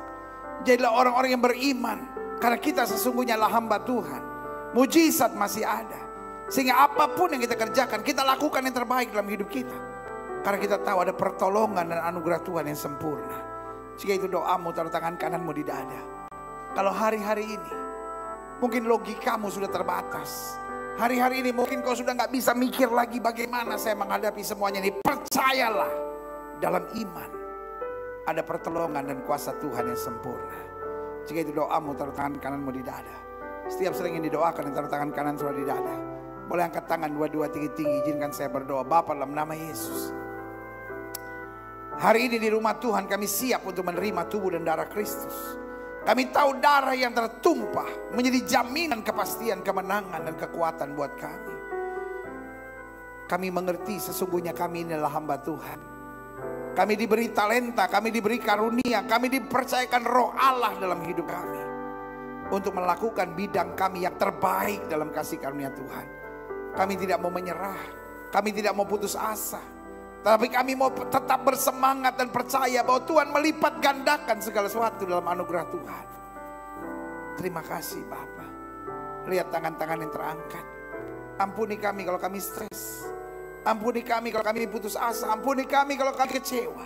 Jadilah orang-orang yang beriman. Karena kita sesungguhnya lah hamba Tuhan. Mujizat masih ada. Sehingga apapun yang kita kerjakan, kita lakukan yang terbaik dalam hidup kita. Karena kita tahu ada pertolongan dan anugerah Tuhan yang sempurna. Jika itu doamu taruh tangan kananmu di dada. Kalau hari-hari ini mungkin logikamu sudah terbatas. Hari-hari ini mungkin kau sudah nggak bisa mikir lagi bagaimana saya menghadapi semuanya ini. Percayalah dalam iman ada pertolongan dan kuasa Tuhan yang sempurna. Jika itu doamu taruh tangan kananmu di dada. Setiap sering yang didoakan taruh tangan kanan sudah di dada. Boleh angkat tangan dua-dua tinggi-tinggi izinkan saya berdoa. Bapak dalam nama Yesus. Hari ini di rumah Tuhan kami siap untuk menerima tubuh dan darah Kristus. Kami tahu darah yang tertumpah menjadi jaminan kepastian, kemenangan, dan kekuatan buat kami. Kami mengerti sesungguhnya kami ini adalah hamba Tuhan. Kami diberi talenta, kami diberi karunia, kami dipercayakan roh Allah dalam hidup kami. Untuk melakukan bidang kami yang terbaik dalam kasih karunia Tuhan. Kami tidak mau menyerah, kami tidak mau putus asa. Tapi kami mau tetap bersemangat dan percaya bahwa Tuhan melipat gandakan segala sesuatu dalam anugerah Tuhan. Terima kasih Bapak. Lihat tangan-tangan yang terangkat. Ampuni kami kalau kami stres. Ampuni kami kalau kami putus asa. Ampuni kami kalau kami kecewa.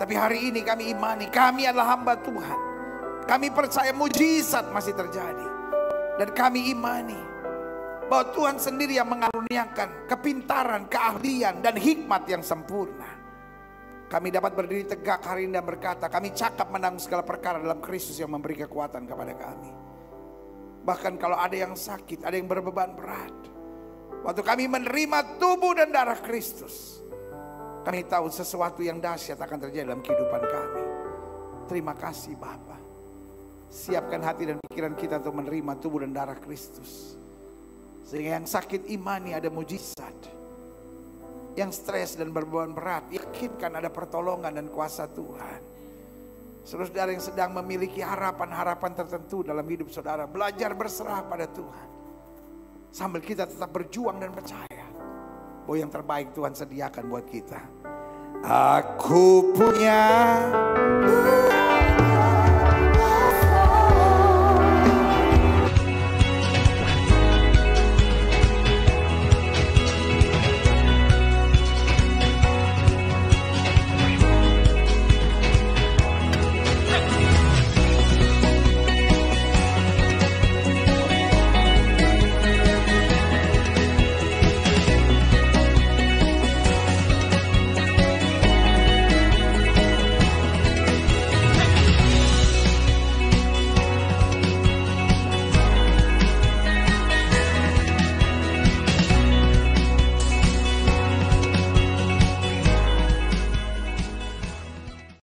Tapi hari ini kami imani, kami adalah hamba Tuhan. Kami percaya mujizat masih terjadi. Dan kami imani bahwa Tuhan sendiri yang mengaruniakan kepintaran, keahlian, dan hikmat yang sempurna. Kami dapat berdiri tegak hari ini dan berkata, kami cakap menanggung segala perkara dalam Kristus yang memberi kekuatan kepada kami. Bahkan kalau ada yang sakit, ada yang berbeban berat. Waktu kami menerima tubuh dan darah Kristus, kami tahu sesuatu yang dahsyat akan terjadi dalam kehidupan kami. Terima kasih Bapak. Siapkan hati dan pikiran kita untuk menerima tubuh dan darah Kristus sehingga yang sakit imani ada mujizat. Yang stres dan berbeban berat, yakinkan ada pertolongan dan kuasa Tuhan. Saudara yang sedang memiliki harapan-harapan tertentu dalam hidup saudara, belajar berserah pada Tuhan. Sambil kita tetap berjuang dan percaya bahwa yang terbaik Tuhan sediakan buat kita. Aku punya Tuhan.